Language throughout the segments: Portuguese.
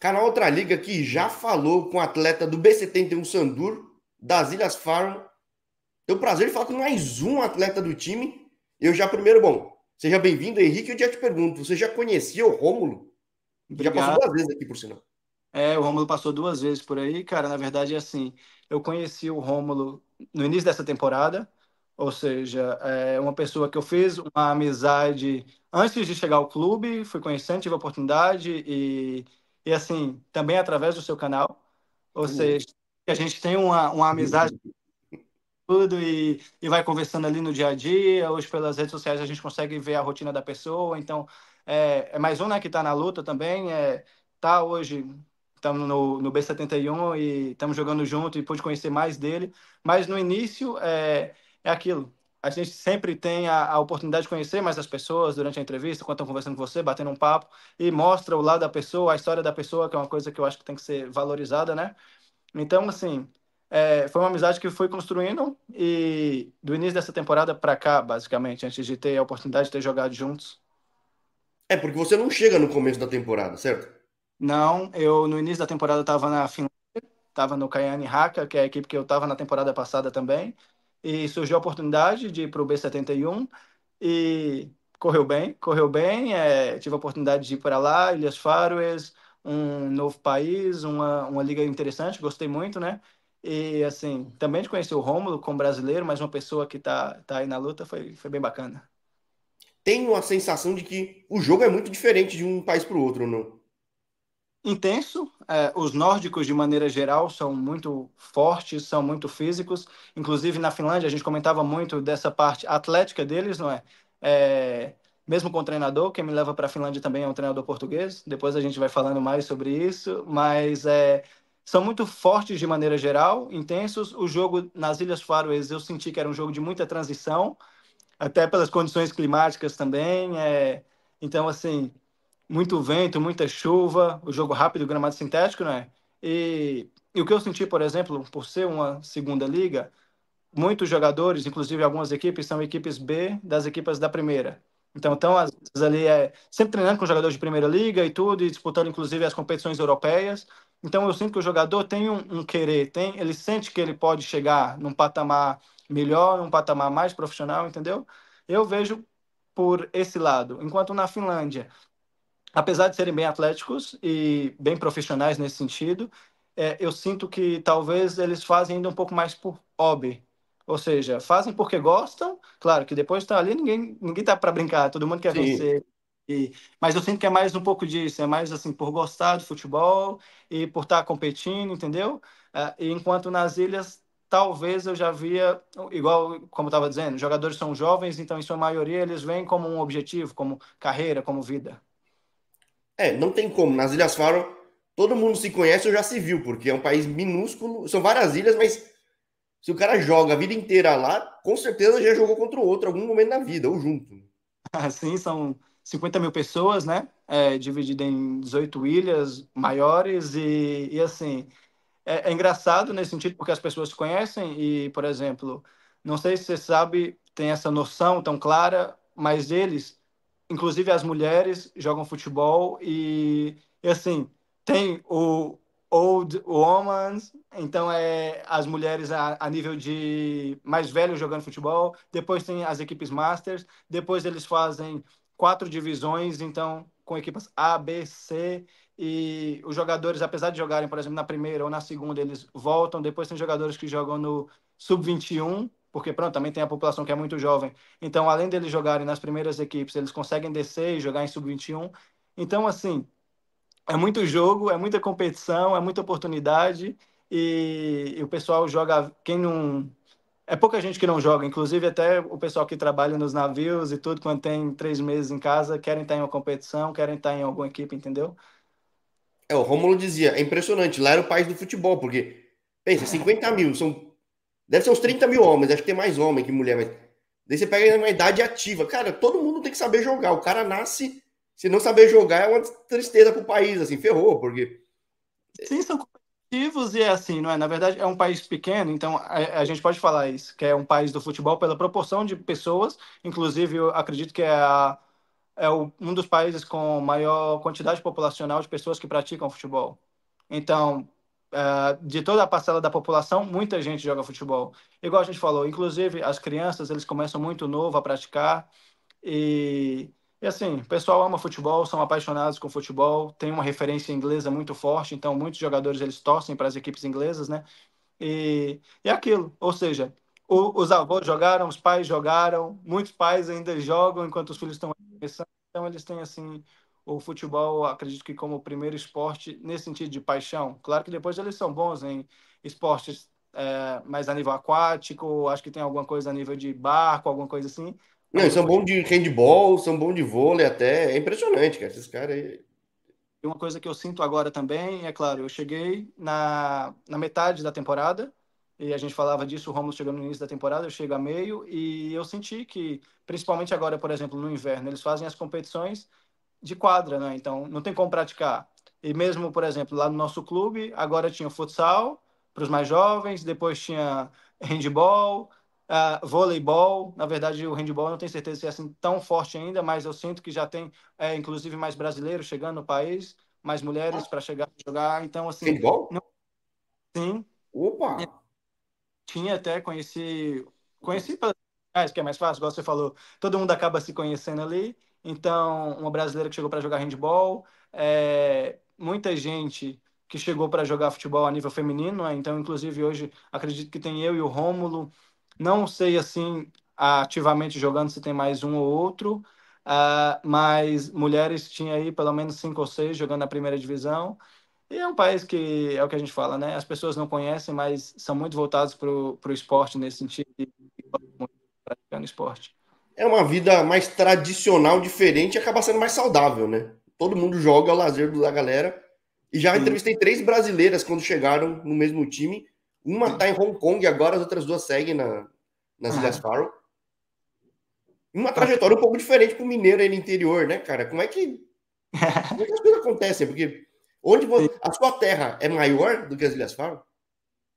Canal Outra Liga que já falou com o atleta do B71 Sandur das Ilhas Faro. Tenho o prazer de falar com mais um atleta do time. Eu já, primeiro, bom, seja bem-vindo, Henrique. Eu já te pergunto, você já conhecia o Rômulo? Já passou duas vezes aqui, por sinal. É, o Rômulo passou duas vezes por aí, cara. Na verdade, é assim, eu conheci o Rômulo no início dessa temporada, ou seja, é uma pessoa que eu fiz uma amizade antes de chegar ao clube, fui conhecendo, tive a oportunidade e e assim, também através do seu canal. Ou seja, a gente tem uma, uma amizade tudo e, e vai conversando ali no dia a dia. Hoje, pelas redes sociais, a gente consegue ver a rotina da pessoa. Então, é, é mais um né, que está na luta também. É, tá hoje, estamos no, no B71 e estamos jogando junto e pude conhecer mais dele. Mas no início, é, é aquilo a gente sempre tem a, a, oportunidade de conhecer mais as pessoas durante a entrevista, quando estão conversando com você, batendo um papo, e mostra o lado da pessoa, a história da pessoa, que é uma coisa que eu acho que tem que ser valorizada, né? Então, assim, é, foi uma amizade que fui construindo e do início dessa temporada para cá, basicamente, antes de ter a oportunidade de ter jogado juntos. É, porque você não chega no começo da temporada, certo? Não, eu no início da temporada estava na Finlândia, estava no Kayane Haka, que é a equipe que eu estava na temporada passada também e surgiu a oportunidade de ir para o B71 e correu bem, correu bem, é, tive a oportunidade de ir para lá, Ilhas Faroes, um novo país, uma, uma liga interessante, gostei muito, né? E, assim, também de conhecer o Rômulo como brasileiro, mas uma pessoa que tá, tá aí na luta, foi, foi bem bacana. Tenho a sensação de que o jogo é muito diferente de um país para o outro, não? intenso. É, os nórdicos, de maneira geral, são muito fortes, são muito físicos. Inclusive, na Finlândia, a gente comentava muito dessa parte atlética deles, não é? é mesmo com o treinador, quem me leva para a Finlândia também é um treinador português. Depois a gente vai falando mais sobre isso. Mas é, são muito fortes de maneira geral, intensos. O jogo nas Ilhas Faroes eu senti que era um jogo de muita transição, até pelas condições climáticas também. É, então, assim, muito vento, muita chuva, o jogo rápido, gramado sintético, né? E, e o que eu senti, por exemplo, por ser uma segunda liga, muitos jogadores, inclusive algumas equipes, são equipes B das equipes da primeira. Então, estão às vezes ali é sempre treinando com jogadores de primeira liga e tudo, e disputando inclusive as competições europeias. Então, eu sinto que o jogador tem um, um querer, tem, ele sente que ele pode chegar num patamar melhor, num patamar mais profissional, entendeu? Eu vejo por esse lado. Enquanto na Finlândia, apesar de serem bem atléticos e bem profissionais nesse sentido, é, eu sinto que talvez eles fazem ainda um pouco mais por hobby. Ou seja, fazem porque gostam, claro que depois está ali, ninguém, ninguém tá para brincar, todo mundo quer Sim. vencer. E, mas eu sinto que é mais um pouco disso, é mais assim, por gostar do futebol e por estar tá competindo, entendeu? É, enquanto nas ilhas, talvez eu já via, igual como estava dizendo, jogadores são jovens, então em sua maioria eles vêm como um objetivo, como carreira, como vida. É, não tem como. Nas Ilhas Faro, todo mundo se conhece ou já se viu, porque é um país minúsculo. São várias ilhas, mas se o cara joga a vida inteira lá, com certeza já jogou contra o outro algum momento na vida, ou junto. Assim, são 50 mil pessoas, né? É, dividida em 18 ilhas maiores e, e assim. É, é, engraçado nesse sentido porque as pessoas conhecem e, por exemplo, não sei se você sabe, tem essa noção tão clara, mas eles inclusive as mulheres jogam futebol e, e assim, tem o Old Woman, então é as mulheres a, a, nível de mais velho jogando futebol, depois tem as equipes Masters, depois eles fazem quatro divisões, então com equipas A, B, C e os jogadores, apesar de jogarem, por exemplo, na primeira ou na segunda, eles voltam, depois tem jogadores que jogam no sub-21 porque pronto, também tem a população que é muito jovem. Então, além deles jogarem nas primeiras equipes, eles conseguem descer e jogar em sub-21. Então, assim, é muito jogo, é muita competição, é muita oportunidade e, e o pessoal joga quem não é pouca gente que não joga, inclusive até o pessoal que trabalha nos navios e tudo, quando tem três meses em casa, querem estar em uma competição, querem estar em alguma equipe, entendeu? É, o Rômulo dizia, é impressionante, lá era o país do futebol, porque, pensa, 50 mil, são Deve ser uns 30 mil homens, acho que tem mais homem que mulher, mas. Daí você pega uma idade ativa. Cara, todo mundo tem que saber jogar. O cara nasce, se não saber jogar, é uma tristeza pro país, assim, ferrou, porque. Sim, são competitivos e é assim, não é? Na verdade, é um país pequeno, então a, a, gente pode falar isso, que é um país do futebol pela proporção de pessoas, inclusive eu acredito que é a é um dos países com maior quantidade populacional de pessoas que praticam futebol. Então, uh, de toda a parcela da população, muita gente joga futebol. Igual a gente falou, inclusive as crianças, eles começam muito novo a praticar. E, e assim, o pessoal ama futebol, são apaixonados com futebol, tem uma referência inglesa muito forte, então muitos jogadores eles torcem para as equipes inglesas, né? E é aquilo, ou seja, o, os avós jogaram, os pais jogaram, muitos pais ainda jogam enquanto os filhos estão começando, então eles têm assim o futebol, acredito que como primeiro esporte nesse sentido de paixão. Claro que depois eles são bons em esportes é, mais a nível aquático, acho que tem alguma coisa a nível de barco, alguma coisa assim. Não, são bons de handball, são bons de vôlei até. É impressionante, cara, esses caras aí. E uma coisa que eu sinto agora também, é claro, eu cheguei na, na metade da temporada, e a gente falava disso, o Romulo chegou no início da temporada, eu chego a meio, e eu senti que, principalmente agora, por exemplo, no inverno, eles fazem as competições de quadra, né? Então não tem como praticar. E mesmo, por exemplo, lá no nosso clube, agora tinha futsal para os mais jovens, depois tinha handball, uh, voleibol. Na verdade, o handball não tenho certeza se é assim tão forte ainda, mas eu sinto que já tem, é, inclusive, mais brasileiros chegando no país, mais mulheres para chegar a jogar. Então, assim. Handball? Não... Sim. Opa! Tinha até, conheci. Conheci ah, que é mais fácil, igual você falou, todo mundo acaba se conhecendo ali. Então, uma brasileira que chegou para jogar handball, é, muita gente que chegou para jogar futebol a nível feminino, né? então, inclusive, hoje acredito que tem eu e o Rômulo, não sei assim ativamente jogando se tem mais um ou outro, uh, mas mulheres tinha aí pelo menos cinco ou seis jogando na primeira divisão. E é um país que é o que a gente fala, né? As pessoas não conhecem, mas são muito voltadas para o esporte nesse sentido praticar no esporte. É uma vida mais tradicional, diferente, e acaba sendo mais saudável, né? Todo mundo joga o lazer da galera. E já Sim. entrevistei três brasileiras quando chegaram no mesmo time. Uma está tá em Hong Kong agora, as outras duas seguem na, nas ah. Ilhas Faro. Uma tá. trajetória um pouco diferente pro mineiro aí no interior, né, cara? Como é que, como é que as coisas acontecem? Porque onde você... a sua terra é maior do que as Ilhas Faro?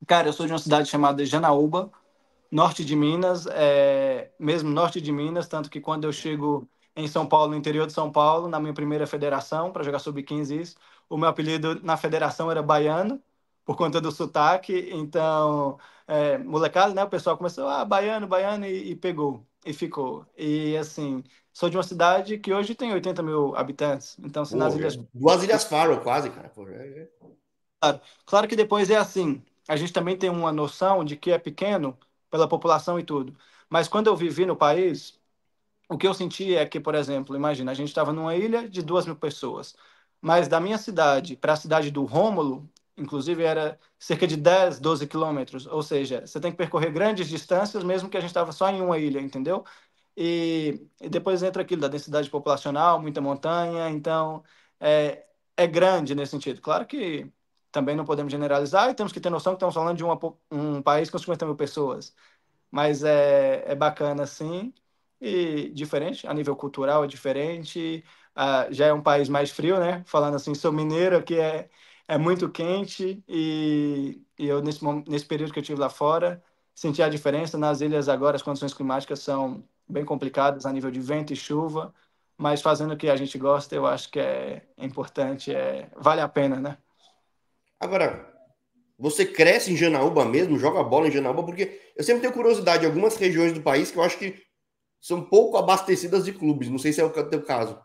Cara, eu sou de uma cidade chamada Janaúba, norte de Minas, é, mesmo norte de Minas, tanto que quando eu chego em São Paulo, no interior de São Paulo, na minha primeira federação, para jogar sub-15 isso, o meu apelido na federação era baiano, por conta do sotaque, então, é, molecada, né, o pessoal começou, ah, baiano, baiano, e, e pegou, e ficou. E, assim, sou de uma cidade que hoje tem 80 mil habitantes, então, se assim, Pô, nas ilhas... Duas ilhas Faro, quase, cara. Pô, é, é. Claro, claro que depois é assim, a gente também tem uma noção de que é pequeno, pela população e tudo. Mas quando eu vivi no país, o que eu senti é que, por exemplo, imagina, a gente estava numa ilha de duas mil pessoas, mas da minha cidade para a cidade do Rômulo, inclusive era cerca de 10, 12 quilômetros, ou seja, você tem que percorrer grandes distâncias, mesmo que a gente estava só em uma ilha, entendeu? E, e, depois entra aquilo da densidade populacional, muita montanha, então é, é grande nesse sentido. Claro que também não podemos generalizar e temos que ter noção que estamos falando de uma, um país com 50 mil pessoas. Mas é, é bacana, sim, e diferente, a nível cultural é diferente, já é um país mais frio, né? Falando assim, sou mineiro, aqui é, é muito quente, e, e eu, nesse, nesse período que eu tive lá fora, senti a diferença. Nas ilhas agora, as condições climáticas são bem complicadas a nível de vento e chuva, mas fazendo o que a gente gosta, eu acho que é, é importante, é, vale a pena, né? Agora, você cresce em Janaúba mesmo, joga bola em Janaúba, porque eu sempre tenho curiosidade algumas regiões do país que eu acho que são pouco abastecidas de clubes. Não sei se é o teu caso.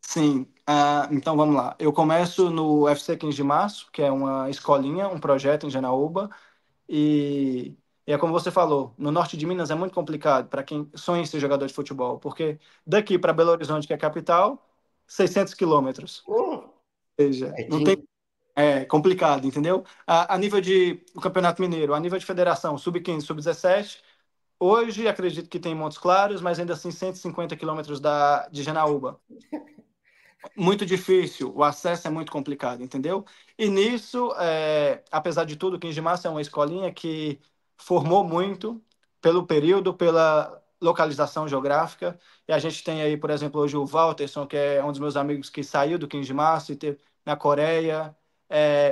Sim, ah, então vamos lá. Eu começo no UFC 15 de Março, que é uma escolinha, um projeto em Janaúba. E, e é como você falou, no norte de Minas é muito complicado para quem sonha em ser jogador de futebol, porque daqui para Belo Horizonte, que é a capital, 600 quilômetros. Oh! ou seja, é não tem é complicado, entendeu? A, a, nível de o Campeonato Mineiro, a nível de federação, sub-15, sub-17, hoje acredito que tem Montes Claros, mas ainda assim 150 quilômetros da, de Genaúba. Muito difícil, o acesso é muito complicado, entendeu? E nisso, é, apesar de tudo, o de é uma escolinha que formou muito pelo período, pela localização geográfica. E a gente tem aí, por exemplo, hoje o Walterson, que é um dos meus amigos que saiu do 15 de março e teve na Coreia,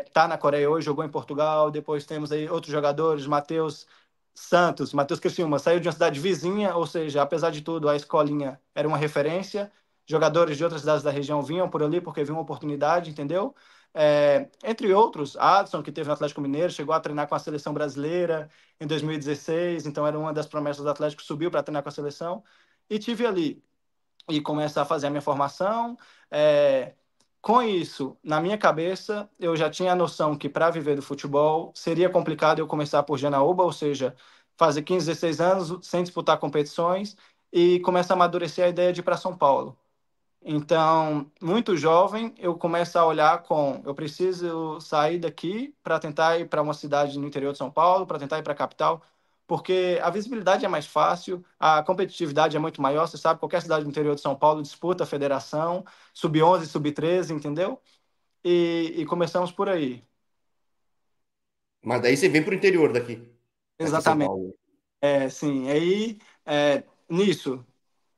está é, na Coreia hoje, jogou em Portugal. Depois temos aí outros jogadores, Matheus Santos, Matheus Criciúma, saiu de uma cidade vizinha, ou seja, apesar de tudo, a escolinha era uma referência. Jogadores de outras cidades da região vinham por ali porque viu uma oportunidade, entendeu? É, entre outros, Adson, que teve no Atlético Mineiro, chegou a treinar com a seleção brasileira em 2016, então era uma das promessas do Atlético, subiu para treinar com a seleção. E tive ali e começar a fazer a minha formação. É, com isso, na minha cabeça, eu já tinha a noção que para viver do futebol seria complicado eu começar por Janaúba, ou seja, fazer 15, 16 anos sem disputar competições e começar a amadurecer a ideia de ir para São Paulo. Então, muito jovem, eu começo a olhar com eu preciso sair daqui para tentar ir para uma cidade no interior de São Paulo, para tentar ir para a capital, porque a visibilidade é mais fácil, a competitividade é muito maior, você sabe, qualquer cidade do interior de São Paulo disputa a federação, sub-11, sub-13, entendeu? E, e, começamos por aí. Mas daí você vem para o interior daqui. Exatamente. É, sim, aí é, nisso,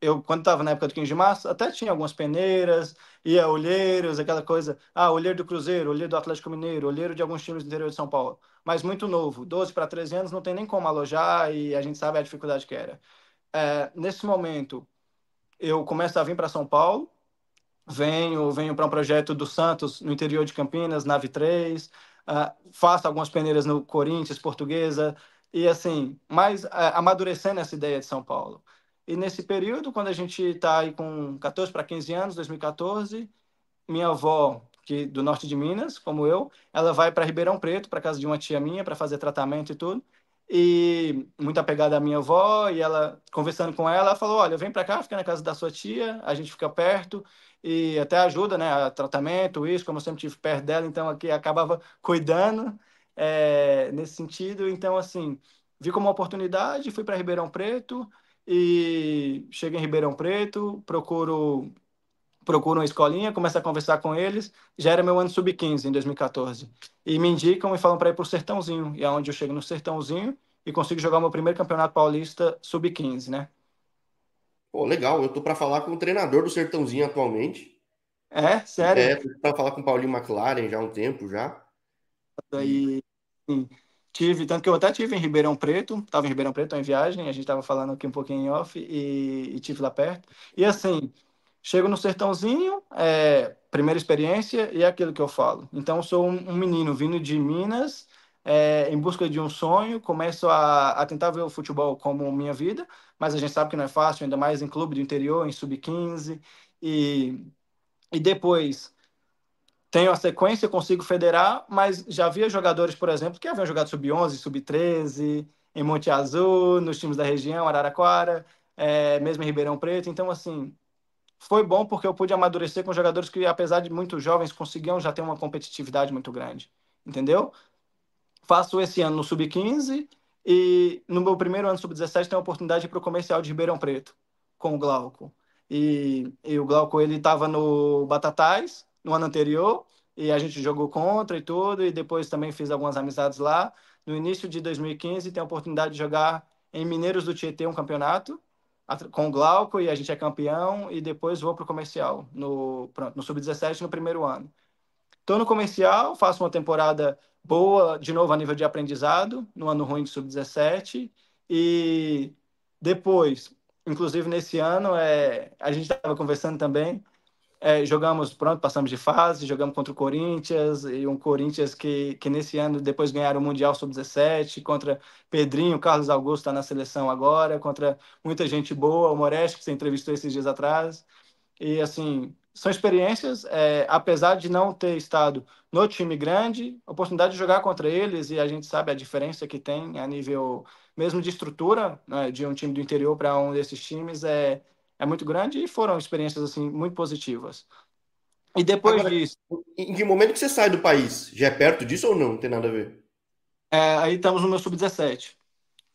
eu, quando estava na época do 15 de março, até tinha algumas peneiras, ia olheiros, aquela coisa, ah, olheiro do Cruzeiro, olheiro do Atlético Mineiro, olheiro de alguns times do interior de São Paulo, mas muito novo, 12 para 13 anos, não tem nem como alojar e a gente sabe a dificuldade que era. É, nesse momento, eu começo a vir para São Paulo, venho, venho para um projeto do Santos no interior de Campinas, Nave 3, uh, ah, faço algumas peneiras no Corinthians, Portuguesa, e assim, mais uh, é, amadurecendo essa ideia de São Paulo. E nesse período, quando a gente está aí com 14 para 15 anos, 2014, minha avó, que do norte de Minas, como eu, ela vai para Ribeirão Preto, para casa de uma tia minha, para fazer tratamento e tudo. E muito apegada à minha avó, e ela, conversando com ela, ela falou: Olha, vem para cá, fica na casa da sua tia, a gente fica perto e até ajuda, né? A tratamento, isso, como eu sempre tive perto dela, então aqui acabava cuidando é, nesse sentido. Então, assim, vi como uma oportunidade, fui para Ribeirão Preto, e chego em Ribeirão Preto, procuro procuro uma escolinha, começo a conversar com eles, já era meu ano sub-15, em 2014. E me indicam e falam para ir para o Sertãozinho, e é onde eu chego no Sertãozinho e consigo jogar meu primeiro campeonato paulista sub-15, né? Pô, legal, eu tô para falar com o treinador do Sertãozinho atualmente. É? Sério? É, tô para falar com o Paulinho McLaren já há um tempo já. Aí, sim. Tive, tanto que eu até tive em Ribeirão Preto, estava em Ribeirão Preto, em viagem, a gente estava falando aqui um pouquinho em off e, e tive lá perto. E assim, chego no sertãozinho, é, primeira experiência e é aquilo que eu falo. Então, sou um, um menino vindo de Minas, é, em busca de um sonho, começo a, a, tentar ver o futebol como minha vida, mas a gente sabe que não é fácil, ainda mais em clube do interior, em sub-15, e, e depois tenho a sequência, consigo federar, mas já havia jogadores, por exemplo, que haviam jogado sub-11, sub-13, em Monte Azul, nos times da região, Araraquara, é, mesmo em Ribeirão Preto. Então, assim, foi bom porque eu pude amadurecer com jogadores que, apesar de muito jovens, conseguiam já ter uma competitividade muito grande, entendeu? Faço esse ano no sub-15 e no meu primeiro ano sub-17 tenho a oportunidade para o comercial de Ribeirão Preto com o Glauco. E, e o Glauco ele estava no Batatais no ano anterior e a gente jogou contra e tudo, e depois também fiz algumas amizades lá. No início de 2015, tem a oportunidade de jogar em Mineiros do Tietê um campeonato com o Glauco e a gente é campeão e depois vou para o comercial no, no sub-17 no primeiro ano. Estou no comercial, faço uma temporada boa, de novo a nível de aprendizado, no ano ruim de sub-17 e depois, inclusive nesse ano, é, a gente estava conversando também, é, jogamos, pronto, passamos de fase, jogamos contra o Corinthians, e um Corinthians que, que nesse ano depois ganharam o Mundial Sub-17, contra Pedrinho, Carlos Augusto está na seleção agora, contra muita gente boa, o Moretti, que você entrevistou esses dias atrás. E, assim, são experiências, é, apesar de não ter estado no time grande, oportunidade de jogar contra eles, e a gente sabe a diferença que tem a nível, mesmo de estrutura, né, de um time do interior para um desses times, é é muito grande e foram experiências assim muito positivas. E depois Agora, disso. Em que momento que você sai do país? Já é perto disso ou não? Não tem nada a ver? É, aí estamos no meu sub-17.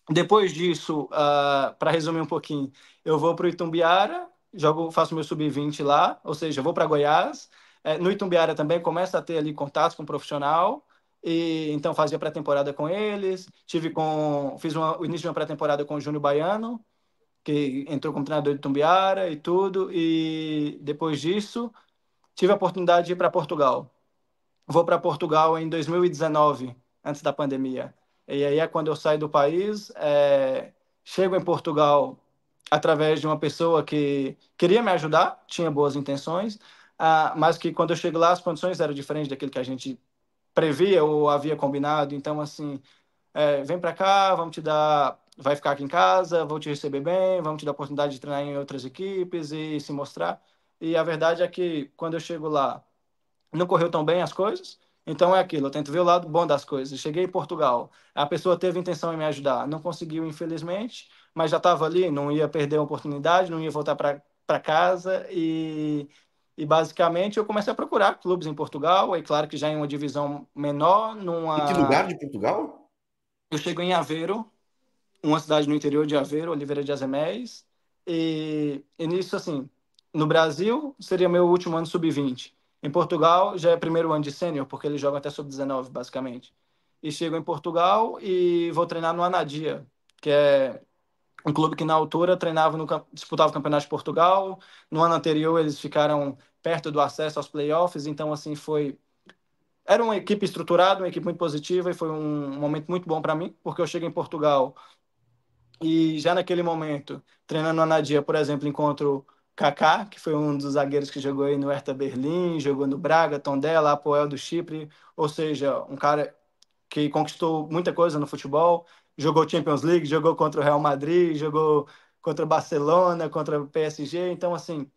Depois disso, uh, ah, para resumir um pouquinho, eu vou para o Itumbiara, jogo, faço meu sub-20 lá, ou seja, vou para Goiás. É, no Itumbiara também começa a ter ali contatos com um profissional. E, então fazia pré-temporada com eles, tive com, fiz uma, o início de uma pré-temporada com o Júnior Baiano, que entrou como treinador de Tumbiara e tudo, e depois disso tive a oportunidade de ir para Portugal. Vou para Portugal em 2019, antes da pandemia. E aí é quando eu saio do país, é... chego em Portugal através de uma pessoa que queria me ajudar, tinha boas intenções, ah, mas que quando eu chego lá as condições eram diferentes daquilo que a gente previa ou havia combinado. Então, assim, é, vem para cá, vamos te dar vai ficar aqui em casa, vão te receber bem, vão te dar a oportunidade de treinar em outras equipes e se mostrar. E a verdade é que quando eu chego lá, não correu tão bem as coisas. Então é aquilo, eu tento ver o lado bom das coisas. Cheguei em Portugal, a pessoa teve intenção em me ajudar, não conseguiu, infelizmente, mas já estava ali, não ia perder a oportunidade, não ia voltar para casa e e basicamente eu comecei a procurar clubes em Portugal, e claro que já em uma divisão menor, numa. Em que lugar de Portugal? Eu chego em Aveiro, uma cidade no interior de Aveiro, Oliveira de Azeméis. E, e nisso, assim, no Brasil seria meu último ano sub-20. Em Portugal já é primeiro ano de sênior, porque eles jogam até sub-19, basicamente. E chego em Portugal e vou treinar no Anadia, que é um clube que na altura treinava no, disputava o Campeonato de Portugal. No ano anterior eles ficaram perto do acesso aos playoffs, então assim foi era uma equipe estruturada, uma equipe muito positiva e foi um momento muito bom para mim, porque eu chego em Portugal e já naquele momento, treinando na Nadia, por exemplo, encontro Kaká, que foi um dos zagueiros que jogou aí no Hertha Berlim, jogou no Braga, Tondela, Apoel do Chipre, ou seja, um cara que conquistou muita coisa no futebol, jogou Champions League, jogou contra o Real Madrid, jogou contra o Barcelona, contra o PSG, então assim,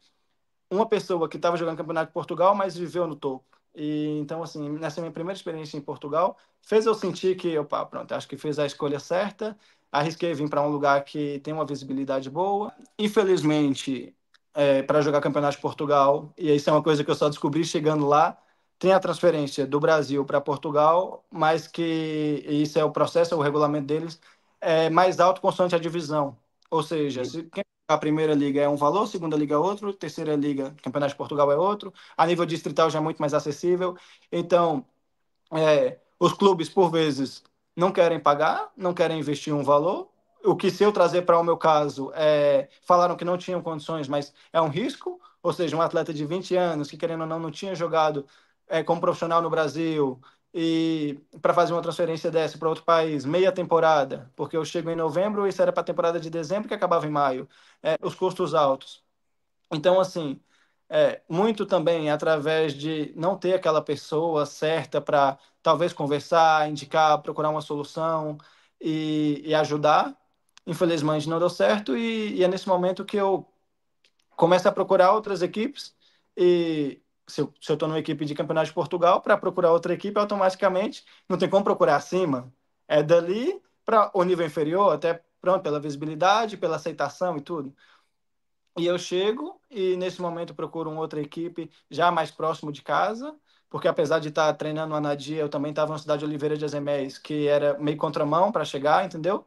uma pessoa que estava jogando Campeonato de Portugal, mas viveu no topo. E então assim, nessa minha primeira experiência em Portugal, fez eu sentir que, opa, pronto, acho que fez a escolha certa arrisquei vir para um lugar que tem uma visibilidade boa. Infelizmente, é, para jogar campeonato de Portugal, e isso é uma coisa que eu só descobri chegando lá, tem a transferência do Brasil para Portugal, mas que isso é o processo, é o regulamento deles, é mais alto constante a divisão. Ou seja, se quem a primeira liga é um valor, segunda liga é outro, terceira liga, campeonato de Portugal é outro, a nível distrital já é muito mais acessível. Então, é, os clubes, por vezes, não querem pagar, não querem investir um valor. O que se eu trazer para o meu caso é falaram que não tinham condições, mas é um risco, ou seja, um atleta de 20 anos que querendo ou não não tinha jogado é, como profissional no Brasil e para fazer uma transferência dessa para outro país, meia temporada, porque eu chego em novembro e isso era para a temporada de dezembro que acabava em maio, é, os custos altos. Então, assim, é, muito também através de não ter aquela pessoa certa para talvez conversar, indicar, procurar uma solução e, e ajudar. Infelizmente não deu certo e, e, é nesse momento que eu começo a procurar outras equipes e se eu, estou numa equipe de campeonato de Portugal, para procurar outra equipe, automaticamente não tem como procurar acima. É dali para o nível inferior, até pronto, pela visibilidade, pela aceitação e tudo. E eu chego e nesse momento procuro uma outra equipe já mais próximo de casa porque apesar de estar tá treinando a Nadia, eu também estava na cidade de Oliveira de Azeméis, que era meio contramão para chegar, entendeu?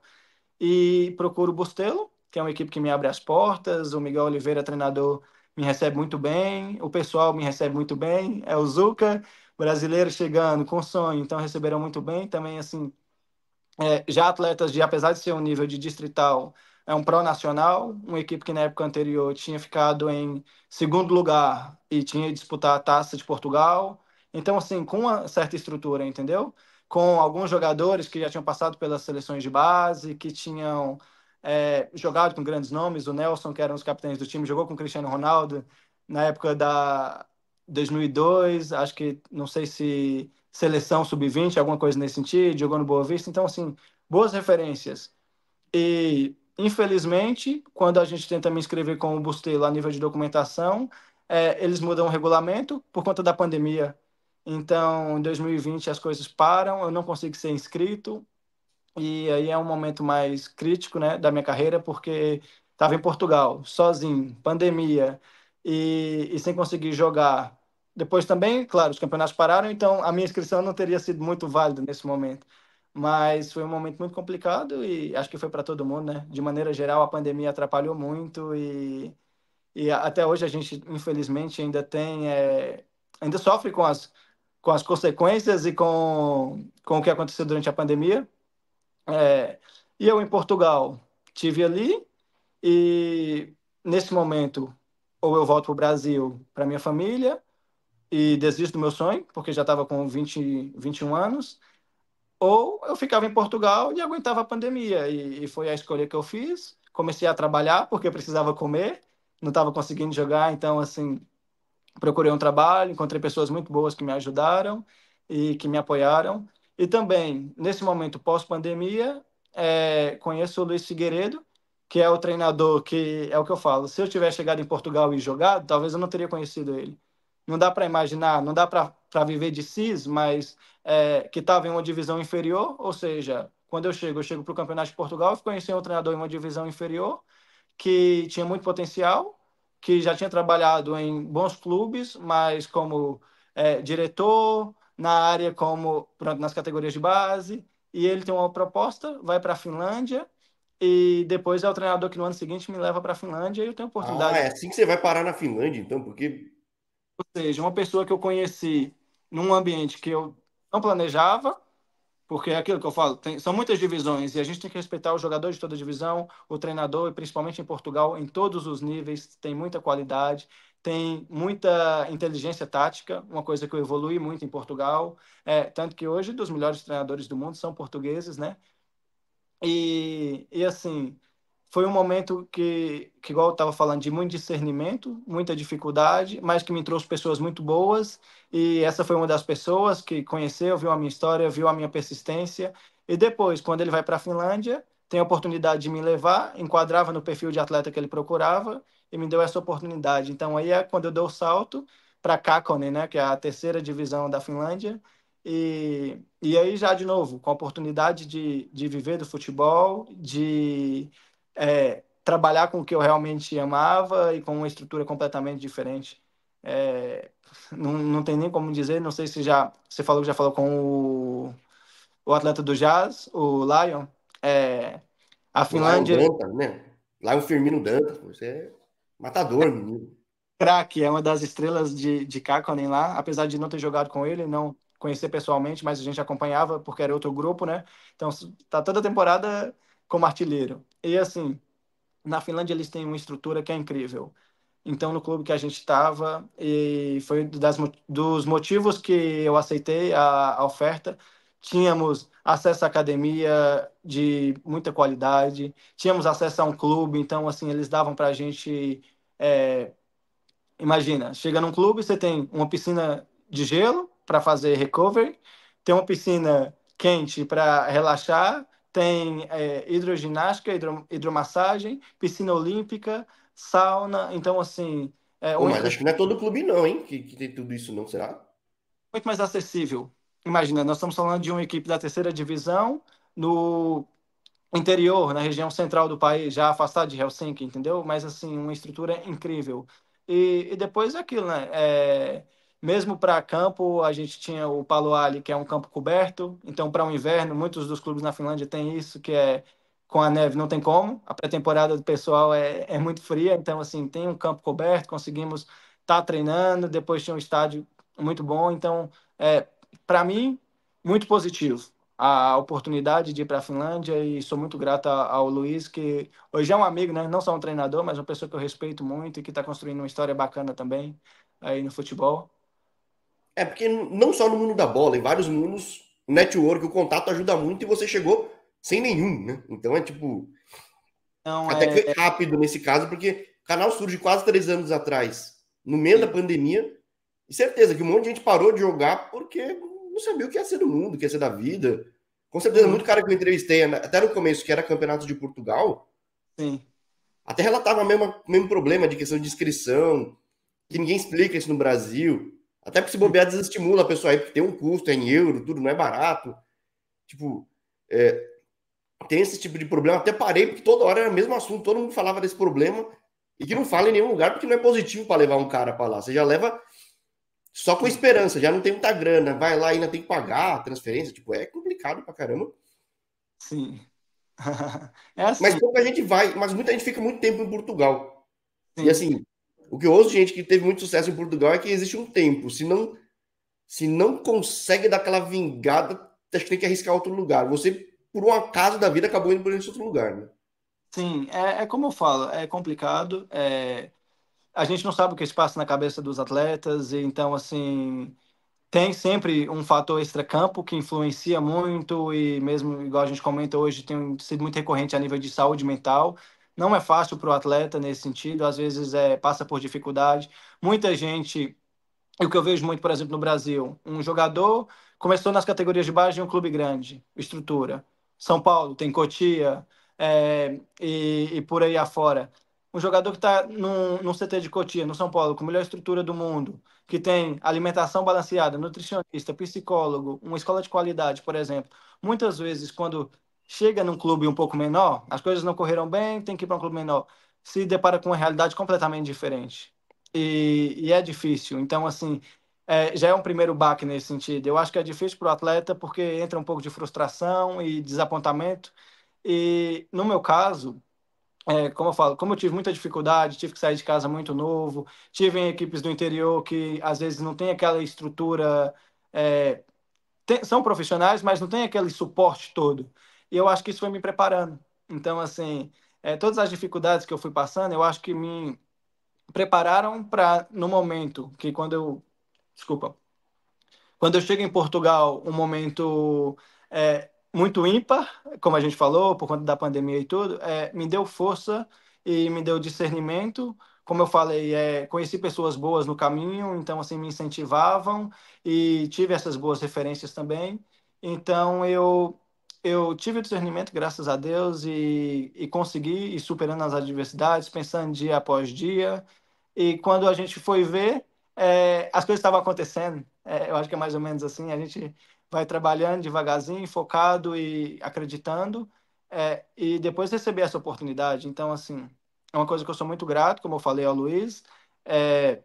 E procuro o Bustelo, que é uma equipe que me abre as portas, o Miguel Oliveira, treinador, me recebe muito bem, o pessoal me recebe muito bem, é o Zuka, brasileiro chegando com sonho, então receberam muito bem, também assim, é, já atletas de, apesar de ser um nível de distrital, é um pró-nacional, uma equipe que na época anterior tinha ficado em segundo lugar e tinha disputado a Taça de Portugal, então, assim, com uma certa estrutura, entendeu? Com alguns jogadores que já tinham passado pelas seleções de base, que tinham é, jogado com grandes nomes. O Nelson, que era um dos capitães do time, jogou com o Cristiano Ronaldo na época da 2002, acho que, não sei se seleção sub-20, alguma coisa nesse sentido, jogou no Boa Vista. Então, assim, boas referências. E, infelizmente, quando a gente tenta me inscrever com o Bustelo a nível de documentação, é, eles mudam o regulamento por conta da pandemia. Então, em 2020 as coisas param, eu não consigo ser inscrito, e aí é um momento mais crítico né, da minha carreira, porque estava em Portugal, sozinho, pandemia, e, e, sem conseguir jogar. Depois também, claro, os campeonatos pararam, então a minha inscrição não teria sido muito válida nesse momento. Mas foi um momento muito complicado e acho que foi para todo mundo, né? De maneira geral, a pandemia atrapalhou muito e, e até hoje a gente, infelizmente, ainda tem. É, ainda sofre com as com as consequências e com, com o que aconteceu durante a pandemia. É, e eu em Portugal tive ali e nesse momento ou eu volto para o Brasil para minha família e desisto do meu sonho porque já estava com 20, 21 anos ou eu ficava em Portugal e aguentava a pandemia e, e foi a escolha que eu fiz comecei a trabalhar porque precisava comer não estava conseguindo jogar então assim procurei um trabalho, encontrei pessoas muito boas que me ajudaram e que me apoiaram. E também, nesse momento pós-pandemia, é, conheço o Luiz Figueiredo, que é o treinador que é o que eu falo. Se eu tivesse chegado em Portugal e jogado, talvez eu não teria conhecido ele. Não dá para imaginar, não dá para viver de cis, mas é, que estava em uma divisão inferior, ou seja, quando eu chego, eu chego para o Campeonato de Portugal, eu conheci um treinador em uma divisão inferior que tinha muito potencial, que já tinha trabalhado em bons clubes, mas como é, diretor, na área como pronto, nas categorias de base, e ele tem uma proposta, vai para a Finlândia, e depois é o treinador que no ano seguinte me leva para a Finlândia e eu tenho oportunidade. Ah, é assim que você vai parar na Finlândia, então, porque. Ou seja, uma pessoa que eu conheci num ambiente que eu não planejava, porque é aquilo que eu falo, tem, são muitas divisões e a gente tem que respeitar o jogador de toda divisão, o treinador, e principalmente em Portugal, em todos os níveis, tem muita qualidade, tem muita inteligência tática, uma coisa que eu evolui muito em Portugal, é, tanto que hoje dos melhores treinadores do mundo são portugueses, né? E, e assim, foi um momento que, que igual eu estava falando, de muito discernimento, muita dificuldade, mas que me trouxe pessoas muito boas. E essa foi uma das pessoas que conheceu, viu a minha história, viu a minha persistência. E depois, quando ele vai para a Finlândia, tem a oportunidade de me levar, enquadrava no perfil de atleta que ele procurava e me deu essa oportunidade. Então aí é quando eu dei o salto para Kakone, né, que é a terceira divisão da Finlândia. E, e aí já de novo, com a oportunidade de, de viver do futebol, de é, trabalhar com o que eu realmente amava e com uma estrutura completamente diferente. É, não, não tem nem como dizer, não sei se já você falou que já falou com o, o atleta do Jazz, o Lion. É, a Finlândia. Lion Danta, né? Lion Firmino Dantas, você é matador, menino. Craque, é uma das estrelas de, de Kakonen lá, apesar de não ter jogado com ele, não conhecer pessoalmente, mas a gente acompanhava porque era outro grupo, né? Então, tá toda a temporada como artilheiro. E assim, na Finlândia eles têm uma estrutura que é incrível. Então, no clube que a gente estava, e foi das, dos motivos que eu aceitei a, a oferta, tínhamos acesso à academia de muita qualidade, tínhamos acesso a um clube, então, assim, eles davam para a gente. É, imagina, chega num clube, você tem uma piscina de gelo para fazer recovery, tem uma piscina quente para relaxar, tem é, hidroginástica, hidro, hidromassagem, piscina olímpica, sauna. Então, assim. É, Pô, um... Mas acho que não é todo clube, não, hein? Que, que, tem tudo isso, não, será? Muito mais acessível. Imagina, nós estamos falando de uma equipe da terceira divisão no interior, na região central do país, já afastada de Helsinki, entendeu? Mas, assim, uma estrutura incrível. E, e depois é aquilo, né? É mesmo para campo, a gente tinha o Paloali, que é um campo coberto. Então, para o um inverno, muitos dos clubes na Finlândia têm isso, que é com a neve não tem como. A pré-temporada do pessoal é, é muito fria, então, assim, tem um campo coberto, conseguimos estar tá treinando. Depois tinha um estádio muito bom. Então, é, para mim, muito positivo a oportunidade de ir para a Finlândia e sou muito grato ao Luiz, que hoje é um amigo, né? não só um treinador, mas uma pessoa que eu respeito muito e que está construindo uma história bacana também aí no futebol. É porque não só no mundo da bola, em vários mundos, o network, o contato ajuda muito e você chegou sem nenhum, né? Então é tipo. Não, até é, que é. rápido nesse caso, porque o canal surge quase três anos atrás, no meio Sim. da pandemia, e certeza que um monte de gente parou de jogar porque não sabia o que ia ser do mundo, o que ia ser da vida. Com certeza, Sim. muito cara que eu entrevistei, né, até no começo, que era campeonato de Portugal, Sim. até relatava o mesmo, mesmo problema de questão de inscrição, que ninguém explica isso no Brasil. Até porque se bobear desestimula a pessoa aí, porque tem um custo, é em euro, tudo, não é barato. Tipo, é, tem esse tipo de problema. Até parei, porque toda hora era o mesmo assunto, todo mundo falava desse problema e que não fala em nenhum lugar, porque não é positivo para levar um cara para lá. Você já leva só com esperança, já não tem muita grana, vai lá ainda tem que pagar transferência, tipo, é complicado pra caramba. Sim. é assim. Mas pouca gente vai, mas muita gente fica muito tempo em Portugal. Sim. E assim, o que eu ouço gente que teve muito sucesso em Portugal é que existe um tempo. Se não, se não consegue dar aquela vingada, acho que tem que arriscar outro lugar. Você, por um acaso da vida, acabou indo para esse outro lugar, né? Sim, é, é, como eu falo, é complicado. É... A gente não sabe o que se passa na cabeça dos atletas, então, assim, tem sempre um fator extra-campo que influencia muito, e mesmo, igual a gente comenta hoje, tem sido muito recorrente a nível de saúde mental. Não é fácil para o atleta nesse sentido, às vezes é, passa por dificuldade. Muita gente, o que eu vejo muito, por exemplo, no Brasil, um jogador começou nas categorias de base de um clube grande, estrutura. São Paulo tem Cotia é, e, e por aí afora um jogador que está no CT de Cotia, no São Paulo, com a melhor estrutura do mundo, que tem alimentação balanceada, nutricionista, psicólogo, uma escola de qualidade, por exemplo, muitas vezes, quando chega num clube um pouco menor, as coisas não correram bem, tem que ir para um clube menor, se depara com uma realidade completamente diferente. E, e é difícil. Então, assim, é, já é um primeiro baque nesse sentido. Eu acho que é difícil para o atleta porque entra um pouco de frustração e desapontamento. E no meu caso, é, como eu falo, como eu tive muita dificuldade, tive que sair de casa muito novo, tive em equipes do interior que às vezes não tem aquela estrutura. É, tem, são profissionais, mas não tem aquele suporte todo. E eu acho que isso foi me preparando. Então, assim, é, todas as dificuldades que eu fui passando, eu acho que me prepararam para, no momento que quando eu. Desculpa. Quando eu chego em Portugal, um momento é, muito ímpar, como a gente falou, por conta da pandemia e tudo, é, me deu força e me deu discernimento como eu falei, é, conheci pessoas boas no caminho, então assim me incentivavam e tive essas boas referências também. Então eu eu tive discernimento, graças a Deus, e, e consegui ir superando as adversidades, pensando dia após dia. E quando a gente foi ver, é, as coisas estavam acontecendo. É, eu acho que é mais ou menos assim: a gente vai trabalhando devagarzinho, focado e acreditando, é, e depois receber essa oportunidade. Então, assim, é uma coisa que eu sou muito grato, como eu falei ao Luiz. É,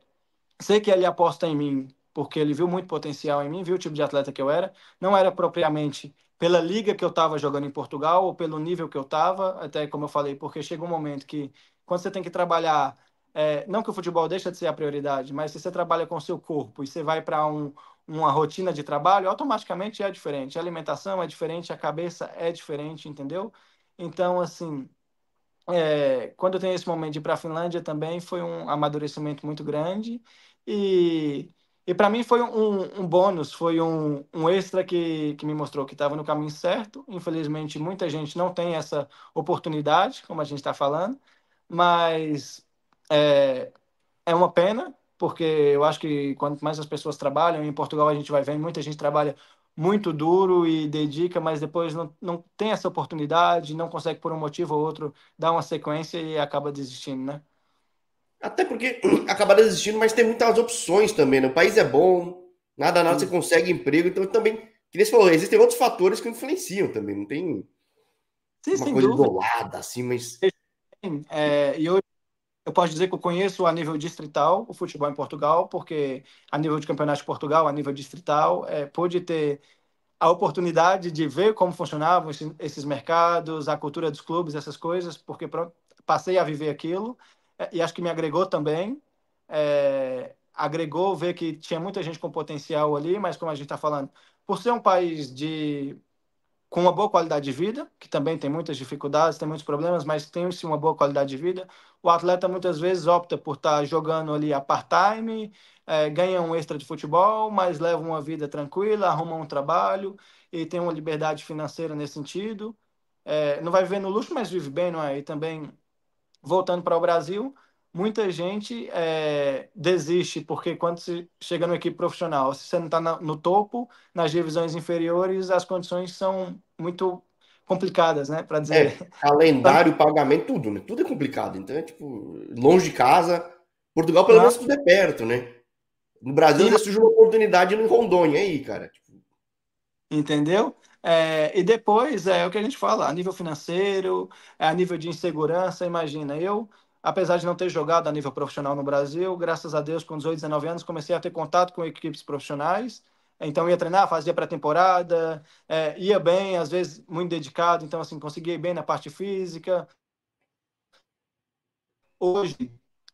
sei que ele aposta em mim, porque ele viu muito potencial em mim, viu o tipo de atleta que eu era. Não era propriamente pela liga que eu estava jogando em Portugal ou pelo nível que eu estava, até como eu falei, porque chega um momento que quando você tem que trabalhar, é, não que o futebol deixa de ser a prioridade, mas se você trabalha com o seu corpo e você vai para um, uma rotina de trabalho, automaticamente é diferente. A alimentação é diferente, a cabeça é diferente, entendeu? Então, assim, é, quando eu tenho esse momento de ir para a Finlândia também foi um amadurecimento muito grande e e para mim foi um, um, bônus, foi um, um extra que, que me mostrou que estava no caminho certo. Infelizmente, muita gente não tem essa oportunidade, como a gente está falando, mas é, é uma pena, porque eu acho que quanto mais as pessoas trabalham, em Portugal a gente vai vendo muita gente trabalha muito duro e dedica, mas depois não, não tem essa oportunidade, não consegue por um motivo ou outro dar uma sequência e acaba desistindo, né? Até porque acabaram existindo, mas tem muitas opções também, né? O país é bom, nada, nada, você consegue emprego, então também, que nem falou, existem outros fatores que influenciam também, não tem Sim, uma coisa dúvida. isolada, assim, mas... É, e hoje eu posso dizer que eu conheço a nível distrital o futebol em Portugal, porque a nível de campeonato de Portugal, a nível distrital, é, pude ter a oportunidade de ver como funcionavam esses, esses mercados, a cultura dos clubes, essas coisas, porque pronto, passei a viver aquilo é, e acho que me agregou também. É, agregou ver que tinha muita gente com potencial ali, mas como a gente está falando, por ser um país de com uma boa qualidade de vida, que também tem muitas dificuldades, tem muitos problemas, mas tem sim uma boa qualidade de vida. O atleta muitas vezes opta por estar tá jogando ali a part-time, é, ganha um extra de futebol, mas leva uma vida tranquila, arruma um trabalho e tem uma liberdade financeira nesse sentido. É, não vai viver no luxo, mas vive bem, não é? E também voltando para o Brasil, muita gente é, desiste, porque quando se chega numa equipe profissional, se você não está no topo, nas divisões inferiores, as condições são muito complicadas, né? Para dizer. É, calendário, pagamento, tudo, né? Tudo é complicado. Então é tipo, longe de casa. Portugal, pelo menos, tudo é perto, né? No Brasil, Sim. surgiu uma oportunidade no Rondônia aí, cara. Entendeu? É, e depois é, é o que a gente fala, a nível financeiro, é, a nível de insegurança, imagina, eu, apesar de não ter jogado a nível profissional no Brasil, graças a Deus, com 18, 19 anos, comecei a ter contato com equipes profissionais, então ia treinar, fazia pré-temporada, é, ia bem, às vezes muito dedicado, então assim, conseguia bem na parte física. Hoje,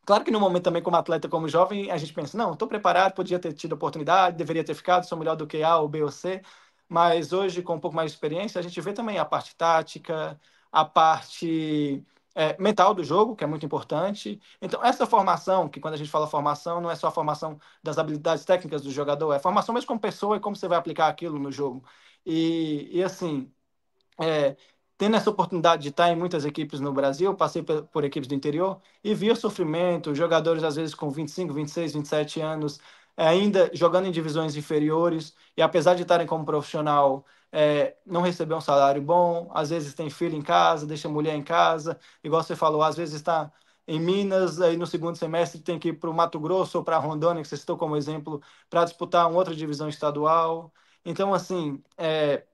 claro que no momento também como atleta, como jovem, a gente pensa, não, estou preparado, podia ter tido oportunidade, deveria ter ficado, sou melhor do que A ou B ou C, mas hoje, com um pouco mais de experiência, a gente vê também a parte tática, a parte é, mental do jogo, que é muito importante. Então, essa formação, que quando a gente fala formação, não é só a formação das habilidades técnicas do jogador, é a formação mesmo como pessoa e como você vai aplicar aquilo no jogo. E, e assim, é, tendo essa oportunidade de estar em muitas equipes no Brasil, passei por, por equipes do interior e vi o sofrimento, jogadores às vezes com 25, 26, 27 anos é, ainda jogando em divisões inferiores, e apesar de estarem como profissional, é, não receber um salário bom, às vezes tem filho em casa, deixa a mulher em casa, igual você falou, às vezes está em Minas, aí no segundo semestre tem que ir para o Mato Grosso ou para Rondônia, que você citou como exemplo, para disputar uma outra divisão estadual. Então, assim, é,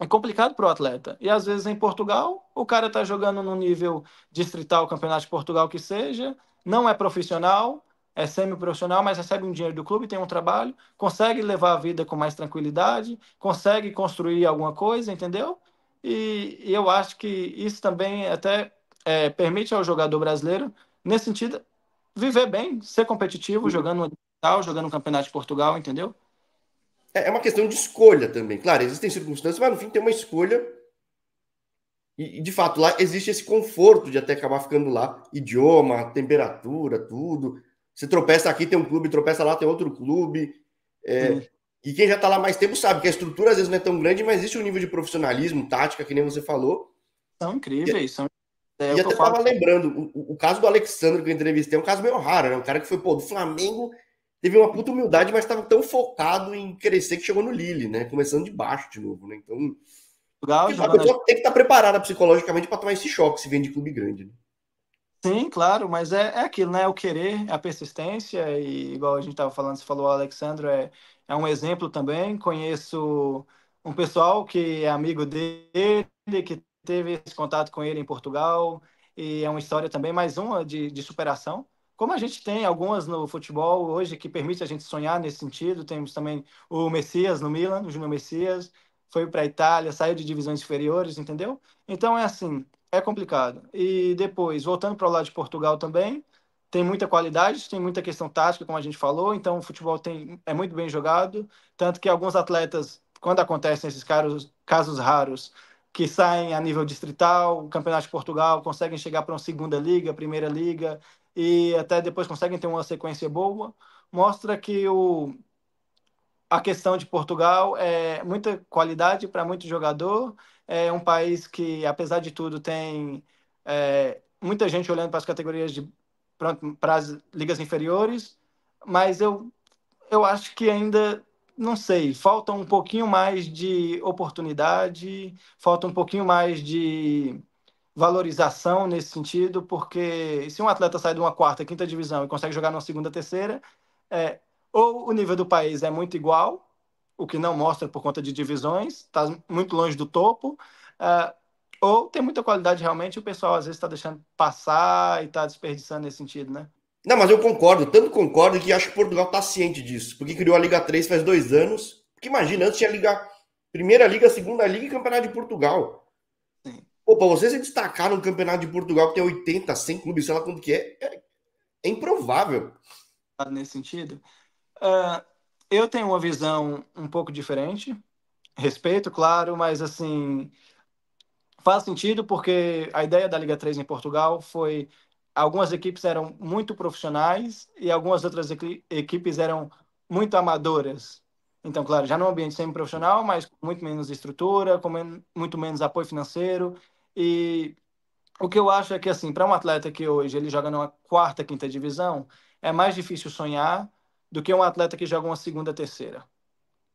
é complicado para o atleta. E às vezes em Portugal, o cara está jogando no nível distrital, campeonato de Portugal que seja, não é profissional, é semi-profissional, mas recebe um dinheiro do clube, tem um trabalho, consegue levar a vida com mais tranquilidade, consegue construir alguma coisa, entendeu? E, e eu acho que isso também até é, permite ao jogador brasileiro, nesse sentido, viver bem, ser competitivo, uhum. jogando no jogando no Campeonato de Portugal, entendeu? É, é uma questão de escolha também. Claro, existem circunstâncias, mas no fim tem uma escolha. E, de fato, lá existe esse conforto de até acabar ficando lá. Idioma, temperatura, tudo você tropeça aqui, tem um clube, tropeça lá, tem outro clube. É, E quem já está lá mais tempo sabe que a estrutura às vezes não é tão grande, mas existe um nível de profissionalismo, tática, que nem você falou. São incríveis, e, são. É, e até estava lembrando, o, o, caso do Alexandre que eu entrevistei é um caso meio raro, né? Um cara que foi, pô, do Flamengo, teve uma puta humildade, mas estava tão focado em crescer que chegou no Lille, né? Começando de baixo de novo, né? Então. Legal, a pessoa tem que estar tá preparada psicologicamente para tomar esse choque se vem de clube grande. Né? Sim, claro, mas é, é aquilo, né? É o querer, é a persistência, e igual a gente estava falando, você falou, o Alexandre é, é um exemplo também. Conheço um pessoal que é amigo dele, que teve esse contato com ele em Portugal, e é uma história também, mais uma de, de superação. Como a gente tem algumas no futebol hoje que permite a gente sonhar nesse sentido, temos também o Messias no Milan, o Júnior Messias, foi para a Itália, saiu de divisões inferiores, entendeu? Então é assim, é complicado. E depois, voltando para o lado de Portugal também, tem muita qualidade, tem muita questão tática, como a gente falou, então o futebol tem, é muito bem jogado, tanto que alguns atletas, quando acontecem esses casos, casos raros, que saem a nível distrital, Campeonato de Portugal, conseguem chegar para uma segunda liga, primeira liga, e até depois conseguem ter uma sequência boa, mostra que o, a questão de Portugal é muita qualidade para muito jogador é um país que, apesar de tudo, tem é, muita gente olhando para as categorias de para as ligas inferiores, mas eu eu acho que ainda não sei, falta um pouquinho mais de oportunidade, falta um pouquinho mais de valorização nesse sentido, porque se um atleta sai de uma quarta, quinta divisão e consegue jogar numa segunda, terceira, é, ou o nível do país é muito igual, o que não mostra por conta de divisões, está muito longe do topo, uh, ou tem muita qualidade realmente, o pessoal às vezes está deixando passar e está desperdiçando nesse sentido, né? Não, mas eu concordo, tanto concordo que acho que Portugal está ciente disso, porque criou a Liga 3 faz dois anos, porque imagina, antes tinha a Liga, Primeira Liga, Segunda Liga e Campeonato de Portugal. Sim. Pô, para você se destacar no Campeonato de Portugal, que tem 80, 100 clubes, sei lá quanto que é, é, é improvável. Ah, nesse sentido, uh eu tenho uma visão um pouco diferente, respeito, claro, mas assim faz sentido porque a ideia da Liga 3 em Portugal foi algumas equipes eram muito profissionais e algumas outras equipes eram muito amadoras. Então, claro, já num ambiente semi-profissional, mas com muito menos estrutura, com muito menos apoio financeiro. E o que eu acho é que, assim, para um atleta que hoje ele joga numa quarta, quinta divisão, é mais difícil sonhar do que um atleta que joga uma segunda, terceira.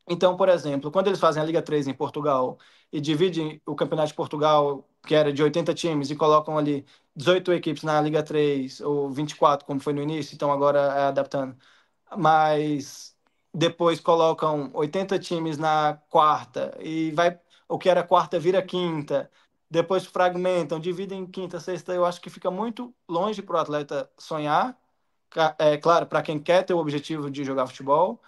Então, por exemplo, quando eles fazem a Liga 3 em Portugal e dividem o Campeonato de Portugal, que era de 80 times, e colocam ali 18 equipes na Liga 3 ou 24, como foi no início, então agora é adaptando. Mas depois colocam 80 times na quarta e vai o que era quarta vira quinta. Depois fragmentam, dividem em quinta, sexta. Eu acho que fica muito longe para o atleta sonhar é claro, para quem quer ter o objetivo de jogar futebol,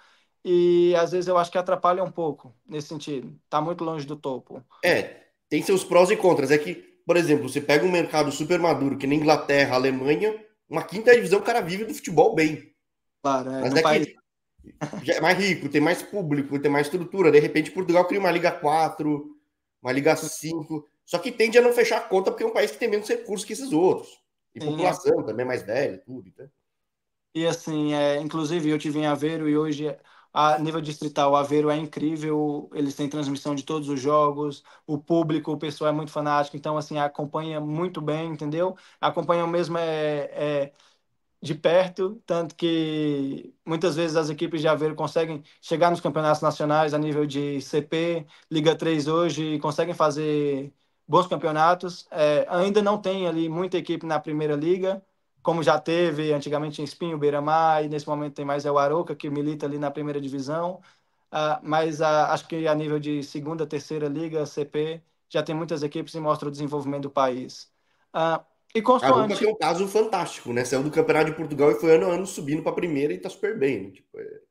e às vezes eu acho que atrapalha um pouco nesse sentido. Está muito longe do topo. É, tem seus prós e contras. É que, por exemplo, você pega um mercado super maduro, que na Inglaterra, Alemanha, uma quinta divisão o cara vive do futebol bem. Claro, é, Mas é país... que já é mais rico, tem mais público, tem mais estrutura. De repente, Portugal cria uma Liga 4, uma Liga 5. Só que tende a não fechar a conta porque é um país que tem menos recursos que esses outros. E Sim. população também é mais velha, tudo. Então. E assim, é, inclusive eu tive em Aveiro e hoje a nível distrital, o Aveiro é incrível, eles têm transmissão de todos os jogos, o público, o pessoal é muito fanático, então, assim, acompanha muito bem, entendeu? Acompanha mesmo é, é, de perto, tanto que muitas vezes as equipes de Aveiro conseguem chegar nos campeonatos nacionais a nível de CP, Liga 3 hoje, e conseguem fazer bons campeonatos. É, ainda não tem ali muita equipe na primeira liga, como já teve antigamente em Espinho, Beira-Mar, e nesse momento tem mais é o Aroca, que milita ali na primeira divisão. Uh, mas uh, acho que a nível de segunda, terceira liga, CP, já tem muitas equipes e mostra o desenvolvimento do país. Uh, e consoante... Arouca tem um caso fantástico, né? Saiu do Campeonato de Portugal e foi ano a ano subindo para a primeira e está super bem. Né? Tipo, é...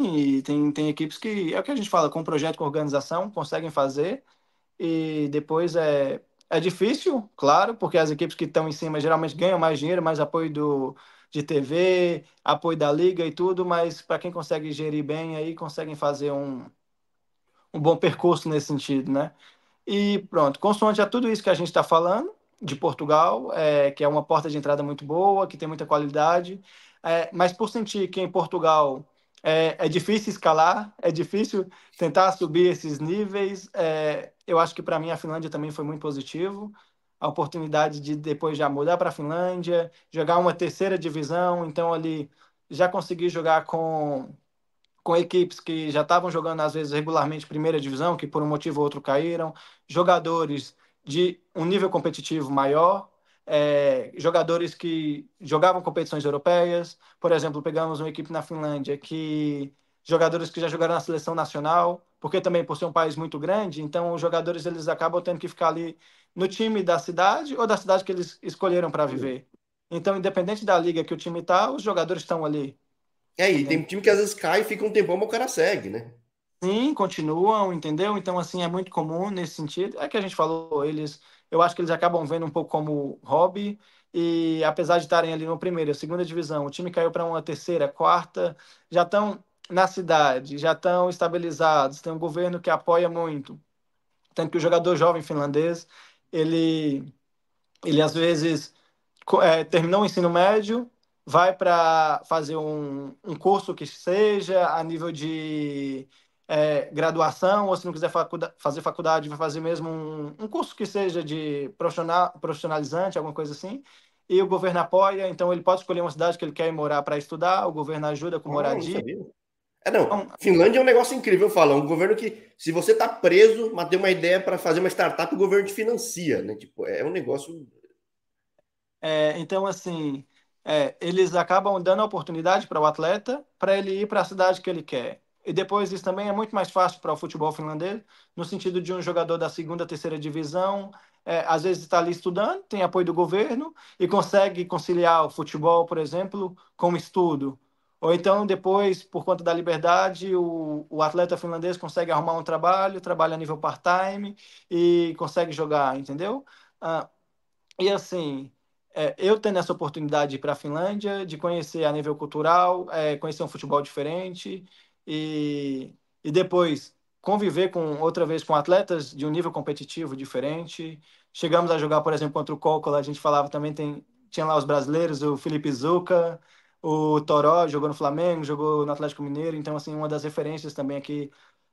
Sim, e tem, tem equipes que, é o que a gente fala, com projeto, com organização, conseguem fazer e depois é, é difícil, claro, porque as equipes que estão em cima geralmente ganham mais dinheiro, mais apoio do, de TV, apoio da liga e tudo, mas para quem consegue gerir bem aí, conseguem fazer um, um bom percurso nesse sentido, né? E pronto, consoante a tudo isso que a gente está falando de Portugal, é, que é uma porta de entrada muito boa, que tem muita qualidade, é, mas por sentir que em Portugal é, é, difícil escalar, é difícil tentar subir esses níveis, é, eu acho que para mim a Finlândia também foi muito positivo. A oportunidade de depois já mudar para a Finlândia, jogar uma terceira divisão, então ali já consegui jogar com com equipes que já estavam jogando às vezes regularmente primeira divisão, que por um motivo ou outro caíram, jogadores de um nível competitivo maior, é, jogadores que jogavam competições europeias, por exemplo, pegamos uma equipe na Finlândia que jogadores que já jogaram na seleção nacional, porque também por ser um país muito grande, então os jogadores eles acabam tendo que ficar ali no time da cidade ou da cidade que eles escolheram para viver. Então, independente da liga que o time está, os jogadores estão ali. É, e tem time que às vezes cai e fica um tempão, mas o cara segue, né? Sim, continuam, entendeu? Então, assim, é muito comum nesse sentido. É que a gente falou, eles, eu acho que eles acabam vendo um pouco como hobby, e apesar de estarem ali no primeiro, segunda divisão, o time caiu para uma terceira, quarta, já estão na cidade já estão estabilizados, tem um governo que apoia muito. Tanto que o jogador jovem finlandês, ele, ele às vezes é, terminou o ensino médio, vai para fazer um, um curso que seja a nível de é, graduação, ou se não quiser fazer faculdade, vai fazer mesmo um, um curso que seja de profissional, profissionalizante, alguma coisa assim e o governo apoia, então ele pode escolher uma cidade que ele quer ir morar para estudar, o governo ajuda com moradia. É, não. Então, Finlândia é um negócio incrível, fala. É um governo que, se você tá preso, mas tem uma ideia para fazer uma startup, o governo te financia, né? Tipo, é um negócio. É, então, assim, é, eles acabam dando a oportunidade para o atleta para ele ir para a cidade que ele quer. E depois isso também é muito mais fácil para o futebol finlandês, no sentido de um jogador da segunda, terceira divisão, é, às vezes está ali estudando, tem apoio do governo e consegue conciliar o futebol, por exemplo, com o estudo ou então, depois, por conta da liberdade, o, o atleta finlandês consegue arrumar um trabalho, trabalha a nível part-time e consegue jogar, entendeu? Ah, e assim, é, eu tendo essa oportunidade para a Finlândia, de conhecer a nível cultural, é, conhecer um futebol diferente e, e depois conviver com outra vez com atletas de um nível competitivo diferente. Chegamos a jogar, por exemplo, contra o Coca, a gente falava também tem tinha lá os brasileiros, o Felipe Zucca. O Toró jogou no Flamengo, jogou no Atlético Mineiro, então, assim, uma das referências também aqui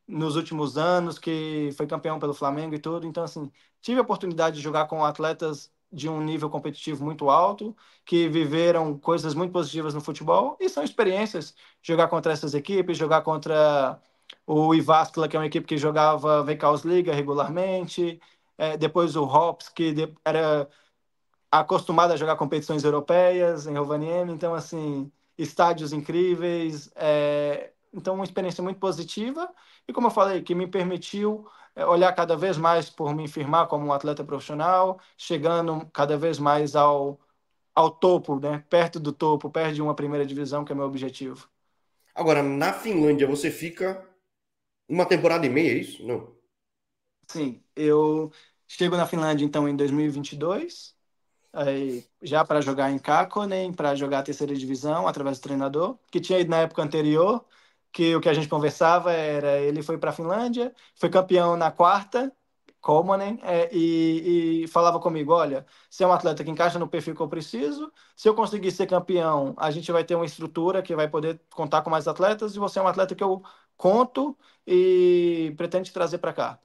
nos últimos anos, que foi campeão pelo Flamengo e tudo. Então, assim, tive a oportunidade de jogar com atletas de um nível competitivo muito alto, que viveram coisas muito positivas no futebol, e são experiências jogar contra essas equipes, jogar contra o Iváscula, que é uma equipe que jogava VKs Liga regularmente, é, depois o Hops, que era acostumado a jogar competições europeias em Rovaniemi, então, assim, estádios incríveis, é... então, uma experiência muito positiva e, como eu falei, que me permitiu é, olhar cada vez mais por me firmar como um atleta profissional, chegando cada vez mais ao, ao topo, né? perto do topo, perto de uma primeira divisão, que é meu objetivo. Agora, na Finlândia, você fica uma temporada e meia, é isso? Não? Sim, eu chego na Finlândia, então, em 2022, já para jogar em Kakonen, para jogar a terceira divisão através do treinador, que tinha ido na época anterior, que o que a gente conversava era ele foi para a Finlândia, foi campeão na quarta, Comanen, é, e, e, falava comigo, olha, se é um atleta que encaixa no perfil que eu preciso, se eu conseguir ser campeão, a gente vai ter uma estrutura que vai poder contar com mais atletas, e você é um atleta que eu conto e pretendo trazer para cá.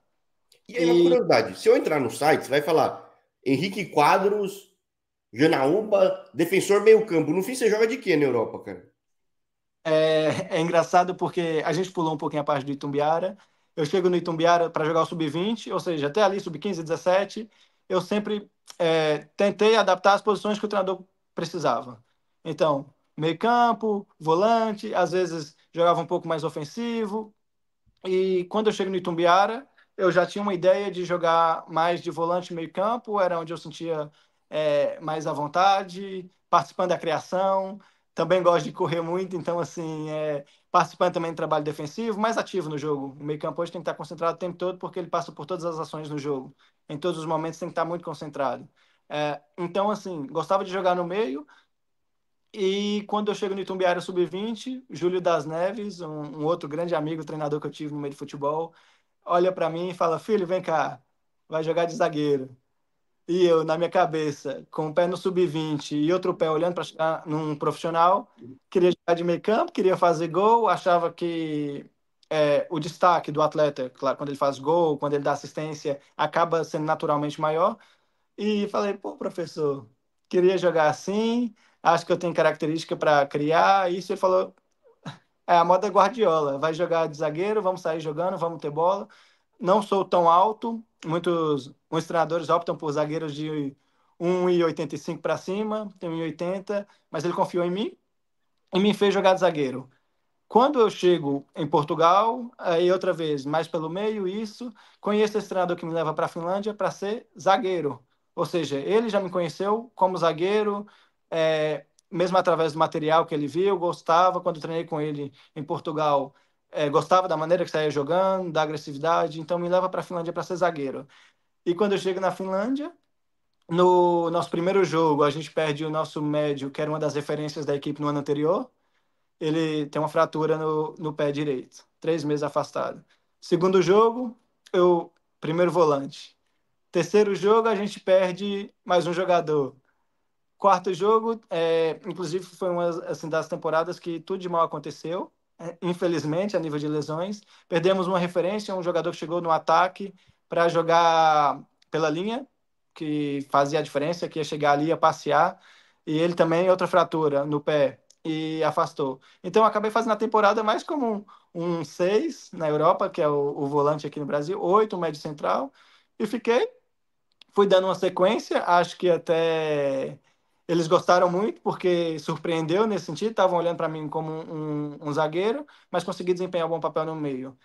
E aí, e... uma curiosidade, se eu entrar no site, vai falar Henrique Quadros Janaúba, defensor meio-campo. No fim, você joga de quê na Europa, cara? É, é, engraçado porque a gente pulou um pouquinho a parte do Itumbiara. Eu chego no Itumbiara para jogar o sub-20, ou seja, até ali, sub-15, 17. Eu sempre é, tentei adaptar as posições que o treinador precisava. Então, meio-campo, volante, às vezes jogava um pouco mais ofensivo. E quando eu chego no Itumbiara, eu já tinha uma ideia de jogar mais de volante meio-campo, era onde eu sentia é, mais à vontade, participando da criação. Também gosto de correr muito, então, assim, é, participando também do trabalho defensivo, mais ativo no jogo. O meio-campo hoje tem que estar concentrado o tempo todo, porque ele passa por todas as ações no jogo. Em todos os momentos tem que estar muito concentrado. É, então, assim, gostava de jogar no meio. E quando eu chego no Itumbiara Sub-20, Júlio das Neves, um, um outro grande amigo, treinador que eu tive no meio de futebol, olha para mim e fala: Filho, vem cá, vai jogar de zagueiro e eu, na minha cabeça, com um pé no sub-20 e outro pé olhando para chegar num profissional, queria jogar de meio campo, queria fazer gol, achava que é, o destaque do atleta, claro, quando ele faz gol, quando ele dá assistência, acaba sendo naturalmente maior. E falei, pô, professor, queria jogar assim, acho que eu tenho característica para criar. Isso ele falou, é a moda Guardiola, vai jogar de zagueiro, vamos sair jogando, vamos ter bola não sou tão alto. Muitos, muitos treinadores optam por zagueiros de 1,85 para cima, tem 1,80, mas ele confiou em mim e me fez jogar de zagueiro. Quando eu chego em Portugal, aí outra vez, mais pelo meio, isso, conheço esse treinador que me leva para a Finlândia para ser zagueiro. Ou seja, ele já me conheceu como zagueiro, é, mesmo através do material que ele viu, gostava. Quando treinei com ele em Portugal, é, gostava da maneira que saía jogando, da agressividade, então me leva para a Finlândia para ser zagueiro. E quando eu chego na Finlândia, no nosso primeiro jogo, a gente perde o nosso médio, que era uma das referências da equipe no ano anterior. Ele tem uma fratura no, no pé direito, três meses afastado. Segundo jogo, eu primeiro volante. Terceiro jogo, a gente perde mais um jogador. Quarto jogo, é, inclusive foi uma assim, das temporadas que tudo de mal aconteceu infelizmente, a nível de lesões. Perdemos uma referência, um jogador que chegou no ataque para jogar pela linha, que fazia a diferença, que ia chegar ali, ia passear. E ele também, outra fratura no pé, e afastou. Então, acabei fazendo a temporada mais como um 6 um na Europa, que é o, o volante aqui no Brasil, 8, um médio central, e fiquei. Fui dando uma sequência, acho que até eles gostaram muito porque surpreendeu nesse sentido, estavam olhando para mim como um, um, zagueiro, mas consegui desempenhar um bom papel no meio.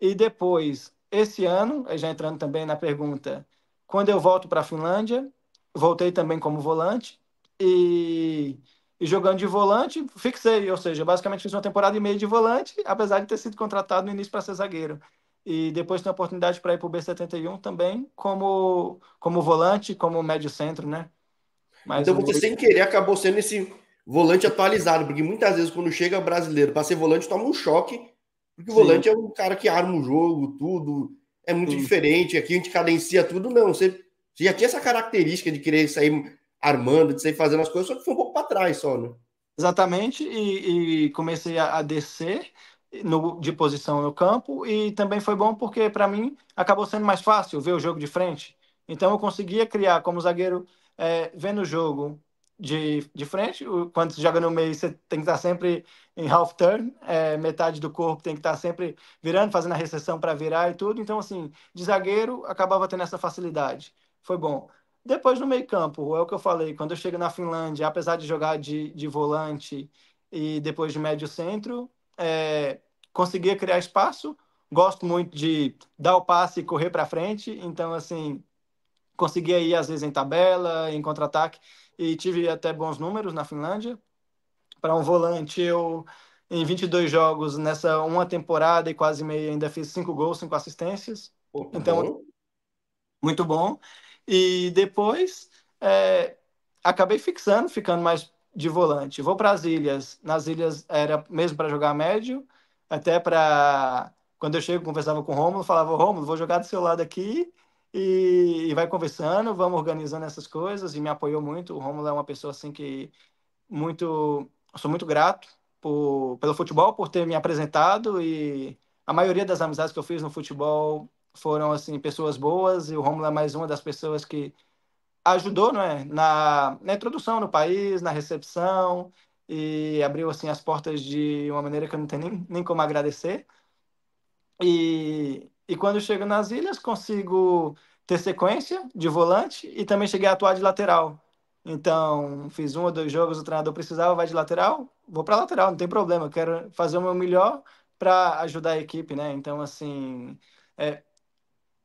E depois, esse ano, já entrando também na pergunta, quando eu volto para a Finlândia, voltei também como volante e, e jogando de volante, fixei, ou seja, basicamente fiz uma temporada e meia de volante, apesar de ter sido contratado no início para ser zagueiro e depois tem a oportunidade para ir para o B71 também como, como volante, como médio centro, né? Mais então um você, sem querer, acabou sendo esse volante atualizado, porque muitas vezes quando chega brasileiro para ser volante, toma um choque, porque o volante é um cara que arma o jogo, tudo, é muito Sim. diferente, aqui a gente cadencia tudo, não, você, você, já tinha essa característica de querer sair armando, de sair fazendo as coisas, só que foi um pouco para trás só, né? Exatamente, e, e comecei a, a descer no, de posição no campo, e também foi bom porque, para mim, acabou sendo mais fácil ver o jogo de frente. Então eu conseguia criar como zagueiro é, vendo o jogo de, de frente. Quando você joga no meio, você tem que estar sempre em half turn, é, metade do corpo tem que estar sempre virando, fazendo a recessão para virar e tudo. Então, assim, de zagueiro, acabava tendo essa facilidade. Foi bom. Depois no meio-campo, é o que eu falei, quando eu chego na Finlândia, apesar de jogar de, de volante e depois de médio-centro, é, conseguia criar espaço. Gosto muito de dar o passe e correr para frente, então, assim, consegui aí às vezes em tabela, em contra-ataque e tive até bons números na Finlândia. Para um volante, eu em 22 jogos nessa uma temporada e quase meia ainda fiz cinco gols, cinco assistências. Uhum. Então, muito bom. E depois é, acabei fixando, ficando mais de volante. Vou para as ilhas. Nas ilhas era mesmo para jogar médio, até para quando eu chego conversava com o Romulo, falava Romulo, vou jogar do seu lado aqui e, e vai conversando, vamos organizando essas coisas e me apoiou muito. O Romulo é uma pessoa assim que muito, sou muito grato por, pelo futebol, por ter me apresentado e a maioria das amizades que eu fiz no futebol foram assim pessoas boas e o Romulo é mais uma das pessoas que ajudou, não é, na, na introdução no país, na recepção e abriu assim as portas de uma maneira que eu não tenho nem, nem como agradecer. E, e quando chego nas ilhas, consigo ter sequência de volante e também cheguei a atuar de lateral. Então, fiz um ou dois jogos, o treinador precisava, vai de lateral, vou para lateral, não tem problema, eu quero fazer o meu melhor para ajudar a equipe, né? Então, assim, é,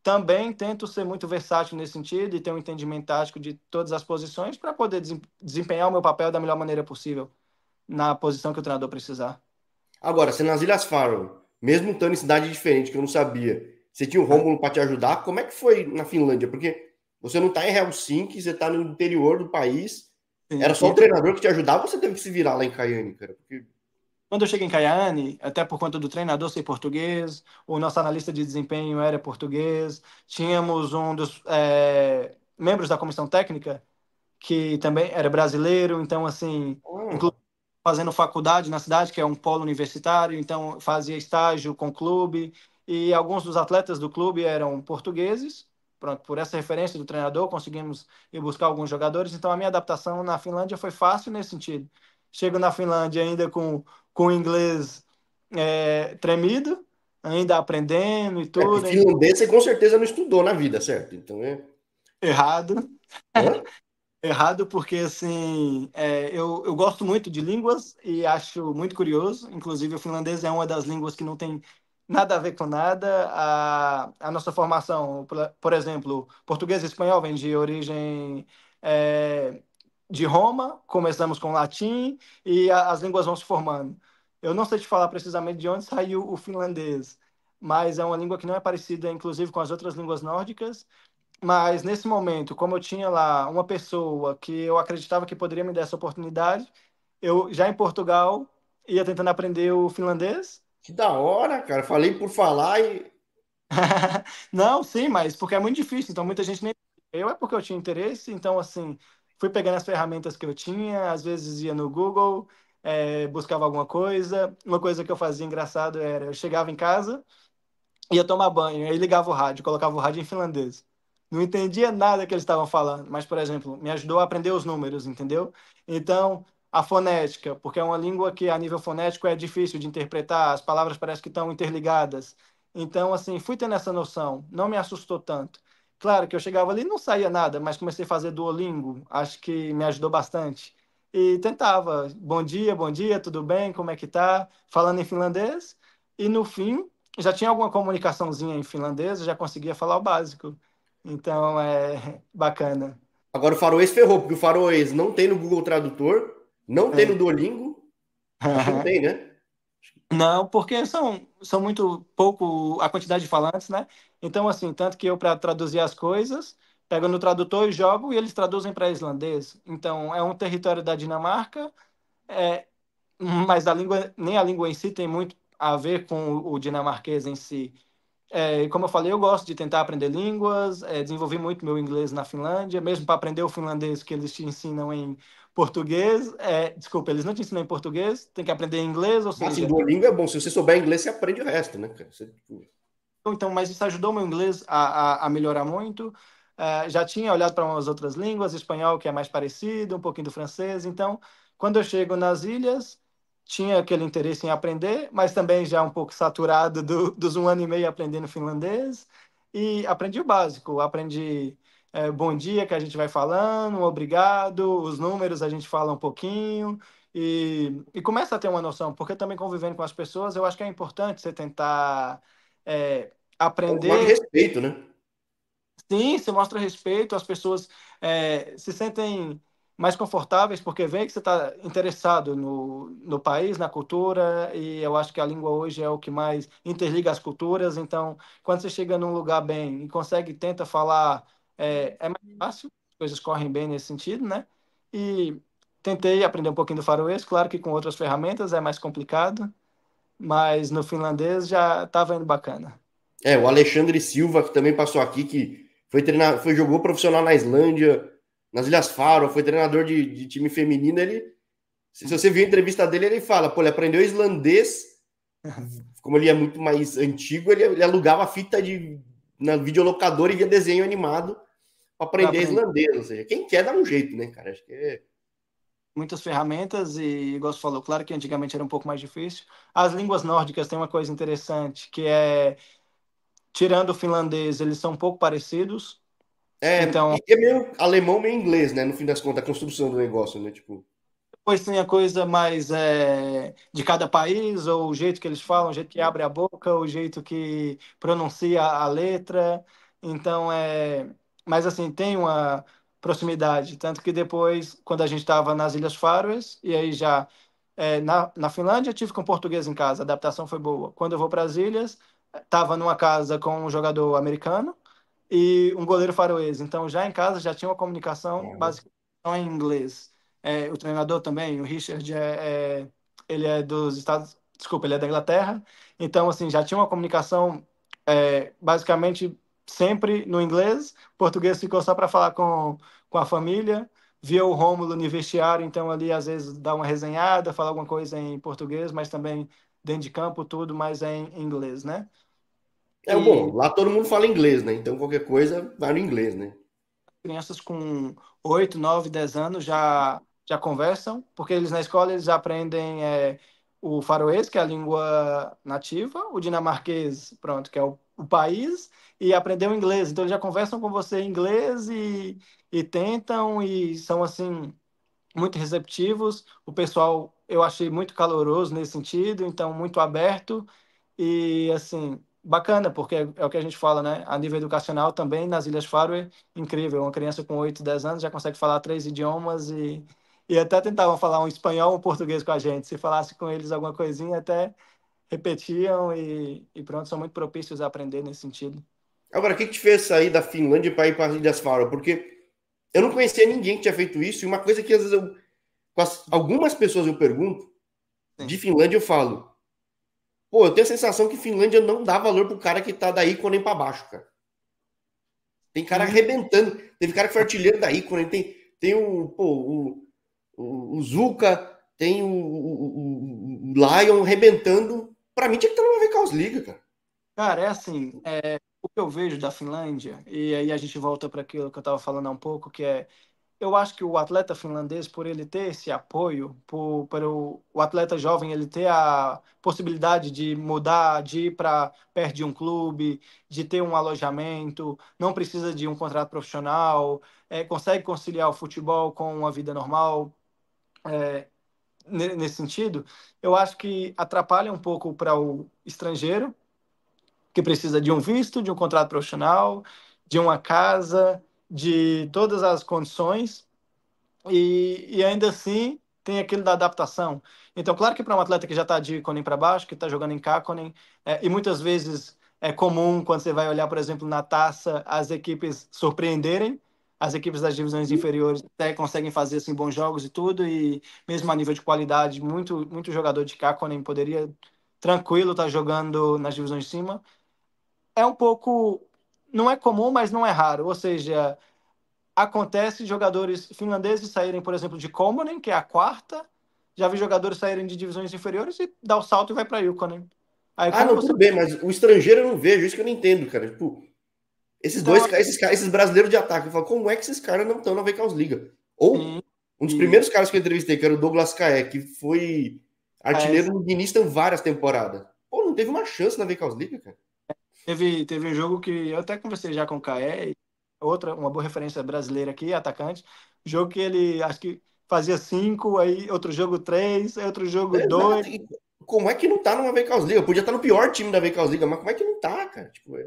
também tento ser muito versátil nesse sentido e ter um entendimento tático de todas as posições para poder desempenhar o meu papel da melhor maneira possível na posição que o treinador precisar. Agora, se nas Ilhas Faro, mesmo estando em cidade diferente, que eu não sabia, você tinha o Rômulo para te ajudar. Como é que foi na Finlândia? Porque você não está em Helsinki, você está no interior do país. Sim, Era só o treinador que te ajudava você teve que se virar lá em Caiane, cara? Porque... Quando eu cheguei em Caiane, até por conta do treinador ser português, o nosso analista de desempenho era português, tínhamos um dos é, membros da comissão técnica que também era brasileiro, então assim, hum. fazendo faculdade na cidade, que é um polo universitário, então fazia estágio com o clube, e alguns dos atletas do clube eram portugueses. Pronto, por essa referência do treinador, conseguimos ir buscar alguns jogadores. Então, a minha adaptação na Finlândia foi fácil nesse sentido. Chego na Finlândia ainda com, com inglês é, tremido, ainda aprendendo e é, tudo. É, finlandês você com certeza não estudou na vida, certo? Então é. Errado. Hã? Errado, porque assim, é, eu, eu gosto muito de línguas e acho muito curioso. Inclusive, o finlandês é uma das línguas que não tem nada a ver com nada. A, a nossa formação, por, por exemplo, português e espanhol vem de origem é, de Roma, começamos com latim e a, as línguas vão se formando. Eu não sei te falar precisamente de onde saiu o finlandês, mas é uma língua que não é parecida, inclusive, com as outras línguas nórdicas. Mas nesse momento, como eu tinha lá uma pessoa que eu acreditava que poderia me dar essa oportunidade, eu já em Portugal ia tentando aprender o finlandês que da hora, cara. Falei por falar e. não, sim, mas porque é muito difícil, então muita gente nem. Eu é porque eu tinha interesse, então assim, fui pegando as ferramentas que eu tinha, às vezes ia no Google, é, buscava alguma coisa. Uma coisa que eu fazia engraçado era eu chegava em casa, ia tomar banho, aí ligava o rádio, colocava o rádio em finlandês. Não entendia nada que eles estavam falando, mas, por exemplo, me ajudou a aprender os números, entendeu? Então, a fonética, porque é uma língua que a nível fonético é difícil de interpretar, as palavras parecem que estão interligadas. Então, assim, fui tendo essa noção, não me assustou tanto. Claro que eu chegava ali não saía nada, mas comecei a fazer Duolingo, acho que me ajudou bastante. E tentava, bom dia, bom dia, tudo bem, como é que tá? Falando em finlandês. E no fim, já tinha alguma comunicaçãozinha em finlandês, já conseguia falar o básico. Então, é bacana. Agora o faroês ferrou, porque o faroês não tem no Google Tradutor, não tem no é. Duolingo? Não tem, né? Não, porque são, são muito pouco a quantidade de falantes, né? Então, assim, tanto que eu, para traduzir as coisas, pego no tradutor e jogo e eles traduzem para islandês. Então, é um território da Dinamarca, é, mas a língua, nem a língua em si tem muito a ver com o, dinamarquês em si. É, como eu falei, eu gosto de tentar aprender línguas, é, desenvolvi muito meu inglês na Finlândia, mesmo para aprender o finlandês que eles te ensinam em português, é, desculpa, eles não te ensinam em português, tem que aprender inglês. Ou seja, mas em Duolingo é bom, se você souber inglês, você aprende o resto, né? Você... Tipo, então, mas isso ajudou meu inglês a, a, a melhorar muito. Uh, já tinha olhado para umas outras línguas, espanhol, que é mais parecido, um pouquinho do francês. Então, quando eu chego nas ilhas, tinha aquele interesse em aprender, mas também já um pouco saturado do, dos um ano e meio aprendendo finlandês. E aprendi o básico, aprendi é, bom dia que a gente vai falando, obrigado, os números a gente fala um pouquinho e, e começa a ter uma noção, porque também convivendo com as pessoas, eu acho que é importante você tentar é, aprender. Mais respeito, né? Sim, você mostra respeito, as pessoas é, se sentem mais confortáveis porque vê que você está interessado no, no país, na cultura, e eu acho que a língua hoje é o que mais interliga as culturas. Então, quando você chega num lugar bem e consegue, tenta falar é, é mais uhum. fácil, as coisas correm bem nesse sentido, né? E tentei aprender um pouquinho do faroês, claro que com outras ferramentas é mais complicado, mas no finlandês já estava indo bacana. É, o Alexandre Silva, que também passou aqui, que foi treinar, foi jogou profissional na Islândia, nas Ilhas Faro, foi treinador de, de time feminino, ele se você viu a entrevista dele, ele fala, pô, ele aprendeu islandês, como ele é muito mais antigo, ele, ele alugava fita de na videolocadora e via desenho animado para aprender islandês, ou seja, quem quer dá um jeito, né, cara? Acho que é Muitas ferramentas e, igual você falou, claro que antigamente era um pouco mais difícil. As línguas nórdicas têm uma coisa interessante, que é, tirando o finlandês, eles são um pouco parecidos. É, então... é meio alemão, meio inglês, né, no fim das contas, a construção do negócio, né, tipo... Depois tem a coisa mais é, de cada país, ou o jeito que eles falam, o jeito que abre a boca, o jeito que pronuncia a letra. Então, é, mas assim, tem uma proximidade. Tanto que depois, quando a gente estava nas Ilhas Faroes, e aí já é, na, na Finlândia, tive com português em casa, a adaptação foi boa. Quando eu vou para as Ilhas, estava numa casa com um jogador americano e um goleiro faroês. Então, já em casa, já tinha uma comunicação é. Uhum. basicamente em inglês. É, o treinador também, o Richard, é, é, ele é dos Estados... Desculpa, ele é da Inglaterra. Então, assim, já tinha uma comunicação é, basicamente sempre no inglês, português ficou só para falar com, com a família, via o Rômulo no vestiário, então ali às vezes dá uma resenhada, fala alguma coisa em português, mas também dentro de campo tudo, mas é em inglês, né? É e... bom, lá todo mundo fala inglês, né? Então qualquer coisa vai no inglês, né? Crianças com 8, 9, 10 anos já, já conversam, porque eles na escola eles aprendem é, o faroês, que é a língua nativa, o dinamarquês, pronto, que é o o país e aprender o inglês. Então, eles já conversam com você em inglês e, e tentam e são, assim, muito receptivos. O pessoal eu achei muito caloroso nesse sentido, então muito aberto e, assim, bacana, porque é, é o que a gente fala, né? A nível educacional também, nas Ilhas Faroe, incrível. Uma criança com 8, 10 anos já consegue falar três idiomas e, e até tentavam falar um espanhol, um português com a gente. Se falasse com eles alguma coisinha, até repetiam e, e pronto, são muito propícios a aprender nesse sentido. Agora, o que, que te fez sair da Finlândia para ir para as Ilhas Faro? Porque eu não conhecia ninguém que tinha feito isso, e uma coisa que às vezes eu, algumas pessoas eu pergunto, Sim. de Finlândia eu falo, pô, eu tenho a sensação que Finlândia não dá valor pro cara que tá da ícone para baixo, cara. Tem cara uhum. arrebentando, teve cara que foi artilheiro da ícone, tem, tem o, pô, o, o, o Zuka, tem o, o, o Lion arrebentando para mim tinha que uma vez Vecaus Liga, cara. Cara, é assim, é, o que eu vejo da Finlândia, e aí a gente volta para aquilo que eu estava falando há um pouco, que é, eu acho que o atleta finlandês, por ele ter esse apoio, por, por o, o atleta jovem ele ter a possibilidade de mudar, de ir para perto de um clube, de ter um alojamento, não precisa de um contrato profissional, é, consegue conciliar o futebol com a vida normal, é, nesse sentido, eu acho que atrapalha um pouco para o estrangeiro, que precisa de um visto, de um contrato profissional, de uma casa, de todas as condições, e, e ainda assim tem aquilo da adaptação. Então, claro que para um atleta que já está de Conin para baixo, que está jogando em Kakonin, é, e muitas vezes é comum, quando você vai olhar, por exemplo, na taça, as equipes surpreenderem, as equipes das divisões inferiores até conseguem fazer assim, bons jogos e tudo, e mesmo a nível de qualidade, muito, muito jogador de Kakonen poderia tranquilo estar tá jogando nas divisões de cima. É um pouco. Não é comum, mas não é raro. Ou seja, acontece jogadores finlandeses saírem, por exemplo, de Komonen, que é a quarta. Já vi jogadores saírem de divisões inferiores e dá o salto e vai para Yukonen. Aí, ah, não, você... tudo bem, mas o estrangeiro eu não vejo, isso que eu não entendo, cara. Tipo, esses então, dois, esses, esses brasileiros de ataque, eu falo, como é que esses caras não estão na VKs Liga? Ou um dos primeiros caras que eu entrevistei, que era o Douglas Caé, que foi artilheiro no é. Guinness várias temporadas. Pô, não teve uma chance na VKs Liga, cara. Teve, teve um jogo que eu até conversei já com o Caé, outra, uma boa referência brasileira aqui, atacante. Jogo que ele acho que fazia cinco, aí outro jogo três, aí outro jogo é, dois. Como é que não tá numa VKs Liga? podia estar tá no pior time da VKs Liga, mas como é que não tá, cara? Tipo, é...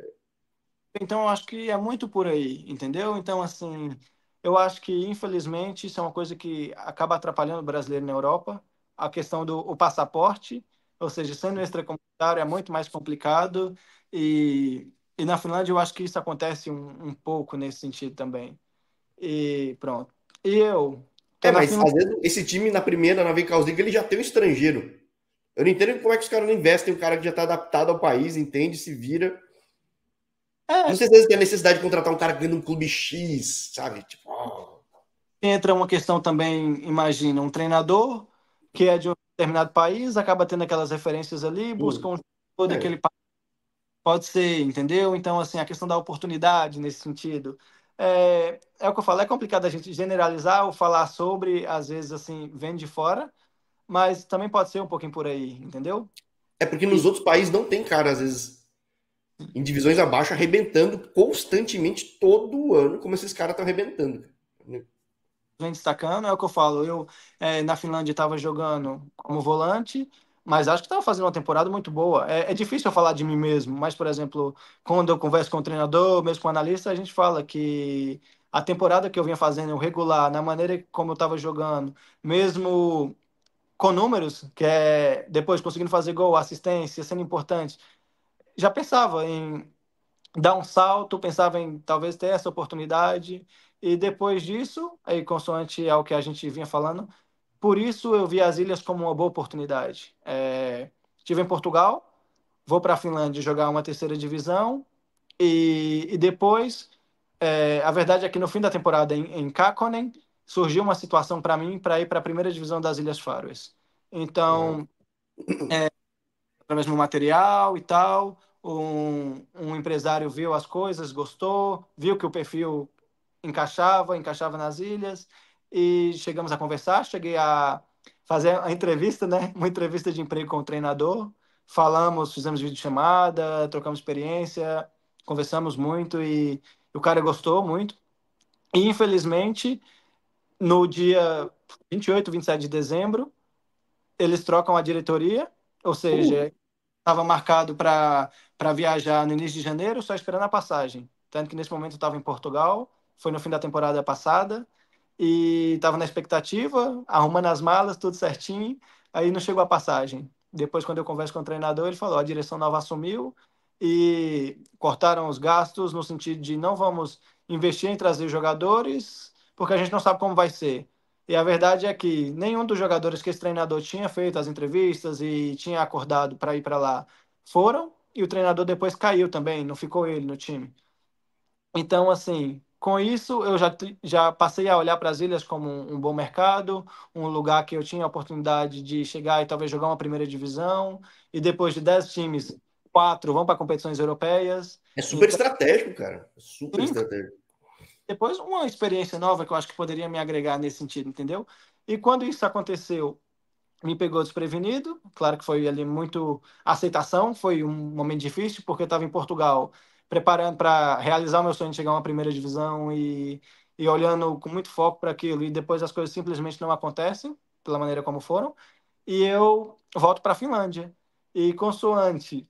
Então, eu acho que é muito por aí, entendeu? Então, assim, eu acho que, infelizmente, isso é uma coisa que acaba atrapalhando o brasileiro na Europa, a questão do o passaporte, ou seja, sendo extracomunitário é muito mais complicado, e, e na Finlândia eu acho que isso acontece um, um pouco nesse sentido também. E pronto. E eu... É, mas Finlândia... às vezes esse time na primeira, na Vencalziga, ele já tem um estrangeiro. Eu não entendo como é que os caras não investem um cara que já está adaptado ao país, entende, se vira é. Não sei se tem a necessidade de contratar um cara que ganha um clube X, sabe? Tipo, oh. Entra uma questão também, imagina, um treinador que é de um determinado país, acaba tendo aquelas referências ali, busca um jogador é. daquele país. Pode ser, entendeu? Então, assim, a questão da oportunidade nesse sentido. É, é o que eu falo, é complicado a gente generalizar ou falar sobre, às vezes, assim, vem de fora, mas também pode ser um pouquinho por aí, entendeu? É porque nos outros países não tem cara, às vezes, em divisões abaixo, arrebentando constantemente todo ano, como esses caras estão arrebentando. Né? Vem destacando, é o que eu falo. Eu, é, na Finlândia, estava jogando como volante, mas acho que estava fazendo uma temporada muito boa. É, é, difícil eu falar de mim mesmo, mas, por exemplo, quando eu converso com o treinador, mesmo com o analista, a gente fala que a temporada que eu vinha fazendo regular, na maneira como eu estava jogando, mesmo com números, que é depois conseguindo fazer gol, assistência, sendo importante, já pensava em dar um salto, pensava em talvez ter essa oportunidade. E depois disso, aí consoante ao que a gente vinha falando, por isso eu vi as ilhas como uma boa oportunidade. É, tive em Portugal, vou para a Finlândia jogar uma terceira divisão e, e depois, é, a verdade é que no fim da temporada em, em Kakonen surgiu uma situação para mim para ir para a primeira divisão das Ilhas Faroes. Então, é, através mesmo material e tal, um, um empresário viu as coisas, gostou, viu que o perfil encaixava, encaixava nas ilhas, e chegamos a conversar, cheguei a fazer a entrevista, né? Uma entrevista de emprego com o treinador. Falamos, fizemos videochamada, trocamos experiência, conversamos muito e o cara gostou muito. E infelizmente, no dia 28, 27 de dezembro, eles trocam a diretoria, ou seja, estava uh. marcado para para viajar no início de janeiro, só esperando a passagem. Tanto que nesse momento eu estava em Portugal, foi no fim da temporada passada, e estava na expectativa, arrumando as malas, tudo certinho, aí não chegou a passagem. Depois, quando eu converso com o treinador, ele falou: a direção nova assumiu e cortaram os gastos no sentido de não vamos investir em trazer jogadores, porque a gente não sabe como vai ser. E a verdade é que nenhum dos jogadores que esse treinador tinha feito as entrevistas e tinha acordado para ir para lá foram, e o treinador depois caiu também, não ficou ele no time. Então, assim, com isso eu já, já passei a olhar para as ilhas como um, um, bom mercado, um lugar que eu tinha a oportunidade de chegar e talvez jogar uma primeira divisão, e depois de 10 times, quatro vão para competições europeias. É super então... estratégico, cara. É super Sim. estratégico. Depois, uma experiência nova que eu acho que poderia me agregar nesse sentido, entendeu? E quando isso aconteceu, me pegou desprevenido. Claro que foi ali muito aceitação, foi um momento difícil, porque eu estava em Portugal preparando para realizar o meu sonho de chegar a uma primeira divisão e, e olhando com muito foco para aquilo, e depois as coisas simplesmente não acontecem, pela maneira como foram, e eu volto para a Finlândia. E consoante,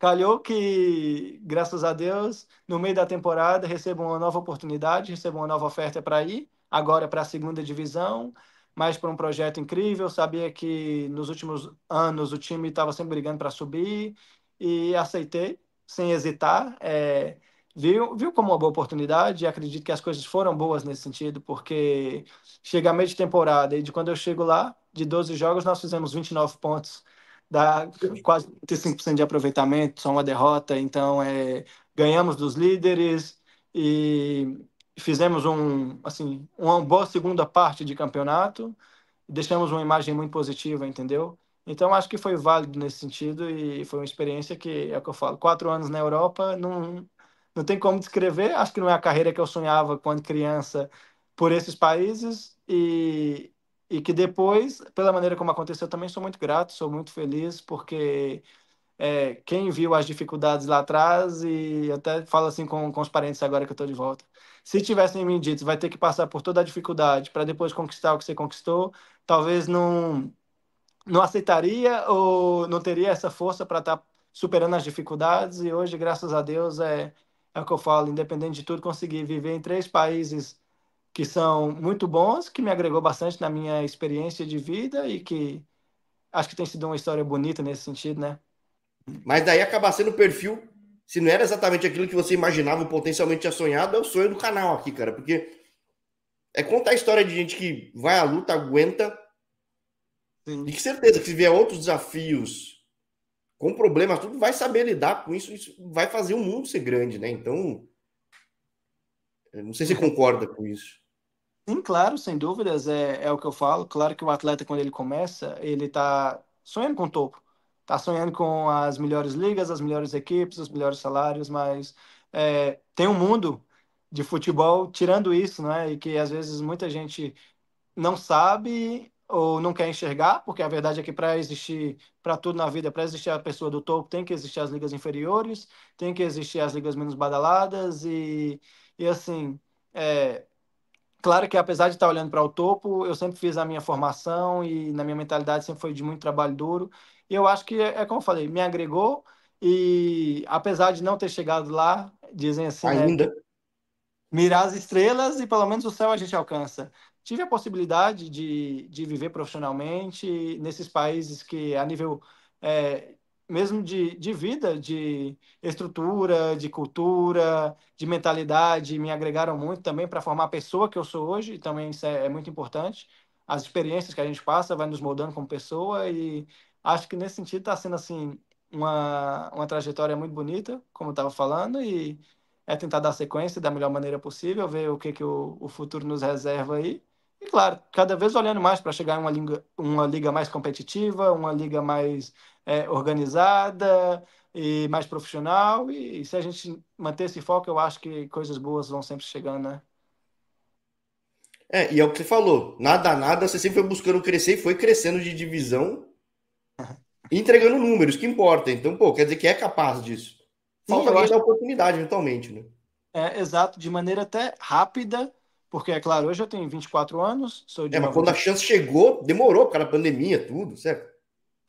calhou que, graças a Deus, no meio da temporada recebo uma nova oportunidade, recebo uma nova oferta para ir, agora para a segunda divisão, mas por um projeto incrível. Sabia que nos últimos anos o time estava sempre brigando para subir e aceitei sem hesitar. É, viu, viu como uma boa oportunidade e acredito que as coisas foram boas nesse sentido, porque chega a meio de temporada e de quando eu chego lá, de 12 jogos, nós fizemos 29 pontos, dá quase 35% de aproveitamento, só uma derrota. Então, é, ganhamos dos líderes e fizemos um, assim, uma boa segunda parte de campeonato, deixamos uma imagem muito positiva, entendeu? Então acho que foi válido nesse sentido e foi uma experiência que é o que eu falo, quatro anos na Europa não não tem como descrever. Acho que não é a carreira que eu sonhava quando criança por esses países e e que depois, pela maneira como aconteceu, também sou muito grato, sou muito feliz porque é, quem viu as dificuldades lá atrás e até falo assim com, com os parentes agora que eu estou de volta. Se tivessem me dito, vai ter que passar por toda a dificuldade para depois conquistar o que você conquistou, talvez não não aceitaria ou não teria essa força para estar tá superando as dificuldades. E hoje, graças a Deus, é, é o que eu falo, independente de tudo, consegui viver em três países que são muito bons, que me agregou bastante na minha experiência de vida e que acho que tem sido uma história bonita nesse sentido, né? Mas daí acaba sendo o perfil se não era exatamente aquilo que você imaginava ou potencialmente tinha sonhado, é o sonho do canal aqui, cara. Porque é contar a história de gente que vai à luta, aguenta. Sim. E que certeza que se vier outros desafios com problemas, tudo vai saber lidar com isso, isso vai fazer o mundo ser grande, né? Então, não sei se você concorda com isso. Sim, claro, sem dúvidas, é, é o que eu falo. Claro que o atleta, quando ele começa, ele tá sonhando com o topo. Está sonhando com as melhores ligas, as melhores equipes, os melhores salários, mas é, tem um mundo de futebol tirando isso, né? E que às vezes muita gente não sabe ou não quer enxergar, porque a verdade é que para existir, para tudo na vida, para existir a pessoa do topo, tem que existir as ligas inferiores, tem que existir as ligas menos badaladas e, e assim, é, claro que apesar de estar tá olhando para o topo, eu sempre fiz a minha formação e na minha mentalidade sempre foi de muito trabalho duro e eu acho que, é, é, como eu falei, me agregou e apesar de não ter chegado lá, dizem assim... Né, Ainda. Né, mirar as estrelas e pelo menos o céu a gente alcança. Tive a possibilidade de, de viver profissionalmente nesses países que a nível... É, mesmo de, de vida, de estrutura, de cultura, de mentalidade, me agregaram muito também para formar a pessoa que eu sou hoje, também isso é, é, muito importante. As experiências que a gente passa vai nos moldando como pessoa e acho que nesse sentido está sendo assim uma, uma trajetória muito bonita, como eu estava falando, e é tentar dar sequência da melhor maneira possível, ver o que, que o, o futuro nos reserva aí. E claro, cada vez olhando mais para chegar em uma, liga, uma liga mais competitiva, uma liga mais é, organizada e mais profissional. E, e se a gente manter esse foco, eu acho que coisas boas vão sempre chegando, né? É, e é o que você falou, nada, nada, você sempre foi buscando crescer e foi crescendo de divisão entregando números, que importa. Então, pô, quer dizer que é capaz disso. Falta Sim, alguém acho... oportunidade, eventualmente, né? É, exato, de maneira até rápida, porque, é claro, hoje eu tenho 24 anos, sou de. É, mas quando a chance chegou, demorou, por causa da pandemia, tudo, certo?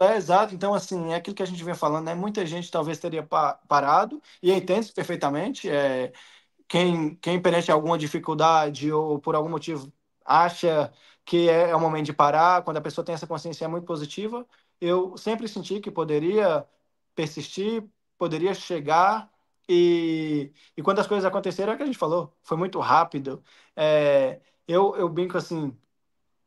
É, exato. Então, assim, é aquilo que a gente vem falando, né? Muita gente talvez teria pa parado, e entende perfeitamente. É, quem, quem perante alguma dificuldade ou por algum motivo acha que é, é o momento de parar, quando a pessoa tem essa consciência é muito positiva, eu sempre senti que poderia persistir, poderia chegar e, e quando as coisas aconteceram, é o que a gente falou, foi muito rápido. É, eu, eu brinco assim,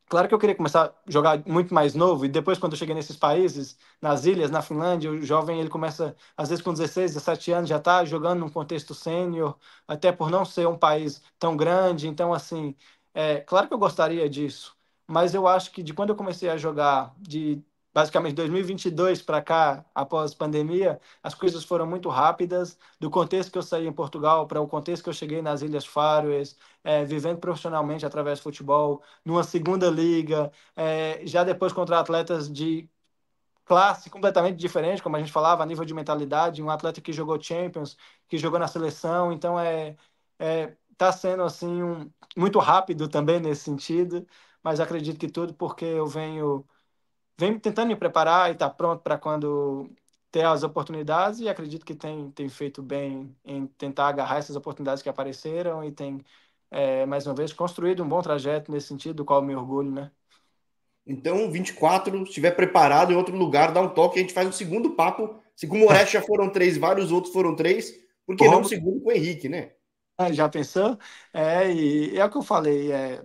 claro que eu queria começar a jogar muito mais novo e depois quando eu cheguei nesses países, nas ilhas, na Finlândia, o jovem ele começa às vezes com 16, 17 anos já está jogando num contexto sênior, até por não ser um país tão grande, então assim, é, claro que eu gostaria disso, mas eu acho que de quando eu comecei a jogar de basicamente 2022 para cá, após pandemia, as coisas foram muito rápidas. Do contexto que eu saí em Portugal para o contexto que eu cheguei nas Ilhas Faroes, é, vivendo profissionalmente através do futebol, numa segunda liga, é, já depois contra atletas de classe completamente diferente, como a gente falava, a nível de mentalidade, um atleta que jogou Champions, que jogou na seleção, então é, é tá sendo assim um, muito rápido também nesse sentido, mas acredito que tudo porque eu venho vem tentando me preparar e estar tá pronto para quando ter as oportunidades e acredito que tem, tem feito bem em tentar agarrar essas oportunidades que apareceram e tem, é, mais uma vez, construído um bom trajeto nesse sentido, do qual me orgulho, né? Então, 24, estiver preparado em outro lugar, dá um toque, a gente faz um segundo papo. Se com o Moretti já foram três, vários outros foram três, porque Bom, não segundo com o Henrique, né? É, já pensou? É, e é o que eu falei, é,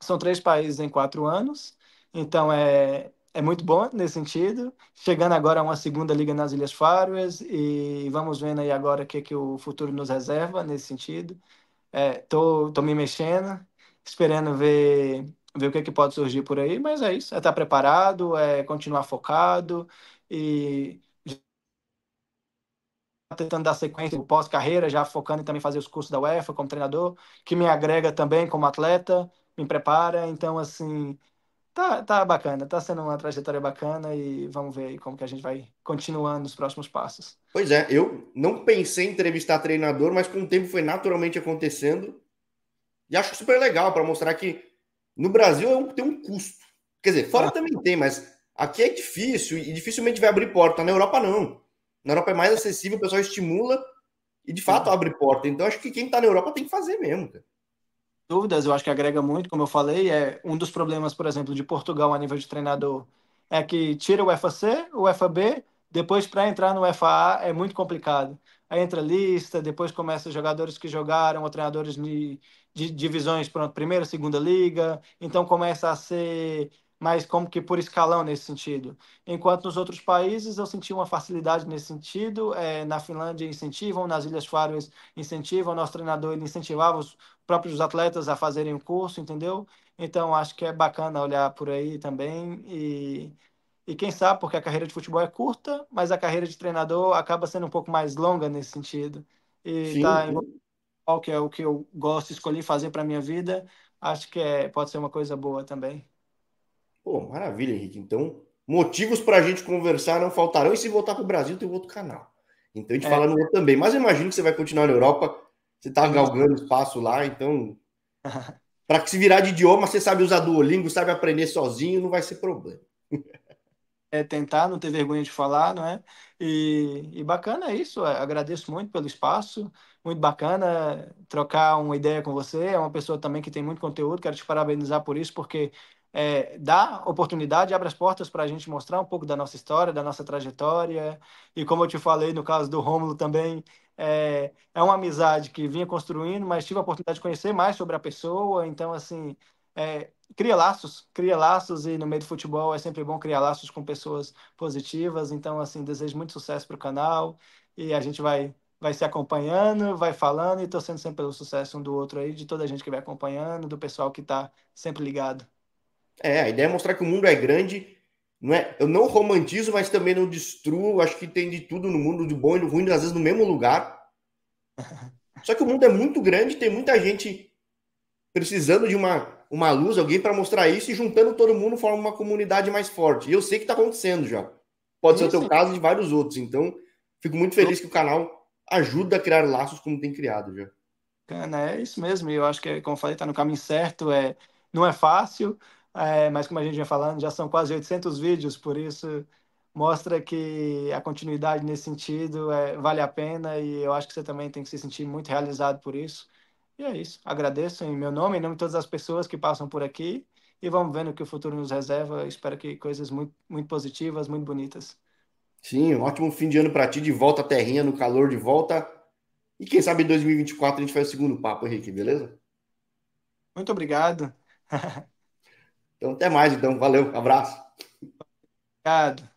são três países em quatro anos, então é, é muito bom nesse sentido. Chegando agora a uma segunda liga nas Ilhas Faroes e vamos vendo aí agora o que, que o futuro nos reserva nesse sentido. É, tô, tô me mexendo, esperando ver, ver o que, que pode surgir por aí, mas é isso, é estar tá preparado, é continuar focado e tentando dar sequência pós-carreira, já focando em também fazer os cursos da UEFA como treinador, que me agrega também como atleta, me prepara, então assim, tá, tá bacana, tá sendo uma trajetória bacana e vamos ver aí como que a gente vai continuando os próximos passos. Pois é, eu não pensei em entrevistar treinador, mas com o tempo foi naturalmente acontecendo. E acho super legal para mostrar que no Brasil é tem um custo. Quer dizer, fora ah. também tem, mas aqui é difícil e dificilmente vai abrir porta. Na Europa, não. Na Europa é mais acessível, o pessoal estimula e de fato abre porta. Então acho que quem está na Europa tem que fazer mesmo. Cara dúvidas, eu acho que agrega muito, como eu falei, é um dos problemas, por exemplo, de Portugal a nível de treinador, é que tira o FAC, o FAB, depois para entrar no FAA é muito complicado. Aí entra lista, depois começa jogadores que jogaram, ou treinadores de, de divisões, pronto, primeira, segunda liga, então começa a ser mais como que por escalão nesse sentido. Enquanto nos outros países eu senti uma facilidade nesse sentido, é, na Finlândia incentivam, nas Ilhas Faroes incentivam, nosso treinador ele incentivava os, próprios atletas a fazerem o curso, entendeu? Então acho que é bacana olhar por aí também e e quem sabe, porque a carreira de futebol é curta, mas a carreira de treinador acaba sendo um pouco mais longa nesse sentido. E sim, tá em... que é o que eu gosto, escolhi fazer para minha vida, acho que é, pode ser uma coisa boa também. Pô, maravilha, Henrique. Então, motivos para a gente conversar não faltarão. E se voltar para o Brasil, tem outro canal. Então a gente é. fala no outro também. Mas eu imagino que você vai continuar na Europa você tá galgando espaço lá, então. Para que se virar de idioma, você sabe usar Duolingo, sabe aprender sozinho, não vai ser problema. é tentar, não ter vergonha de falar, não é? E, e bacana isso, é, agradeço muito pelo espaço, muito bacana trocar uma ideia com você. É uma pessoa também que tem muito conteúdo, quero te parabenizar por isso, porque é, dá oportunidade, abre as portas para a gente mostrar um pouco da nossa história, da nossa trajetória. E como eu te falei, no caso do Rômulo também, é, é uma amizade que vinha construindo, mas tive a oportunidade de conhecer mais sobre a pessoa. Então, assim, é, cria laços, cria laços e no meio do futebol é sempre bom criar laços com pessoas positivas. Então, assim, desejo muito sucesso para o canal e a gente vai vai se acompanhando, vai falando e torcendo sempre pelo sucesso um do outro aí, de toda a gente que vai acompanhando, do pessoal que está sempre ligado. É, a ideia é mostrar que o mundo é grande não é? Eu não romantizo, mas também não destruo. Acho que tem de tudo no mundo, de bom e do ruim, às vezes no mesmo lugar. Só que o mundo é muito grande, tem muita gente precisando de uma, uma luz, alguém para mostrar isso e juntando todo mundo forma uma comunidade mais forte. E eu sei que está acontecendo já. Pode isso. ser o teu caso e de vários outros. Então, fico muito feliz que o canal ajuda a criar laços como tem criado já. é isso mesmo. E eu acho que, como eu falei, está no caminho certo. É, não é fácil, é, mas como a gente vinha falando, já são quase 800 vídeos, por isso mostra que a continuidade nesse sentido é, vale a pena e eu acho que você também tem que se sentir muito realizado por isso. E é isso. Agradeço em meu nome, em nome de todas as pessoas que passam por aqui e vamos vendo o que o futuro nos reserva. Espero que coisas muito, muito positivas, muito bonitas. Sim, um ótimo fim de ano para ti, de volta à terrinha, no calor de volta. E quem sabe em 2024 a gente faz o segundo papo, Henrique, beleza? Muito obrigado. Então, até mais, então. Valeu, abraço. Obrigado.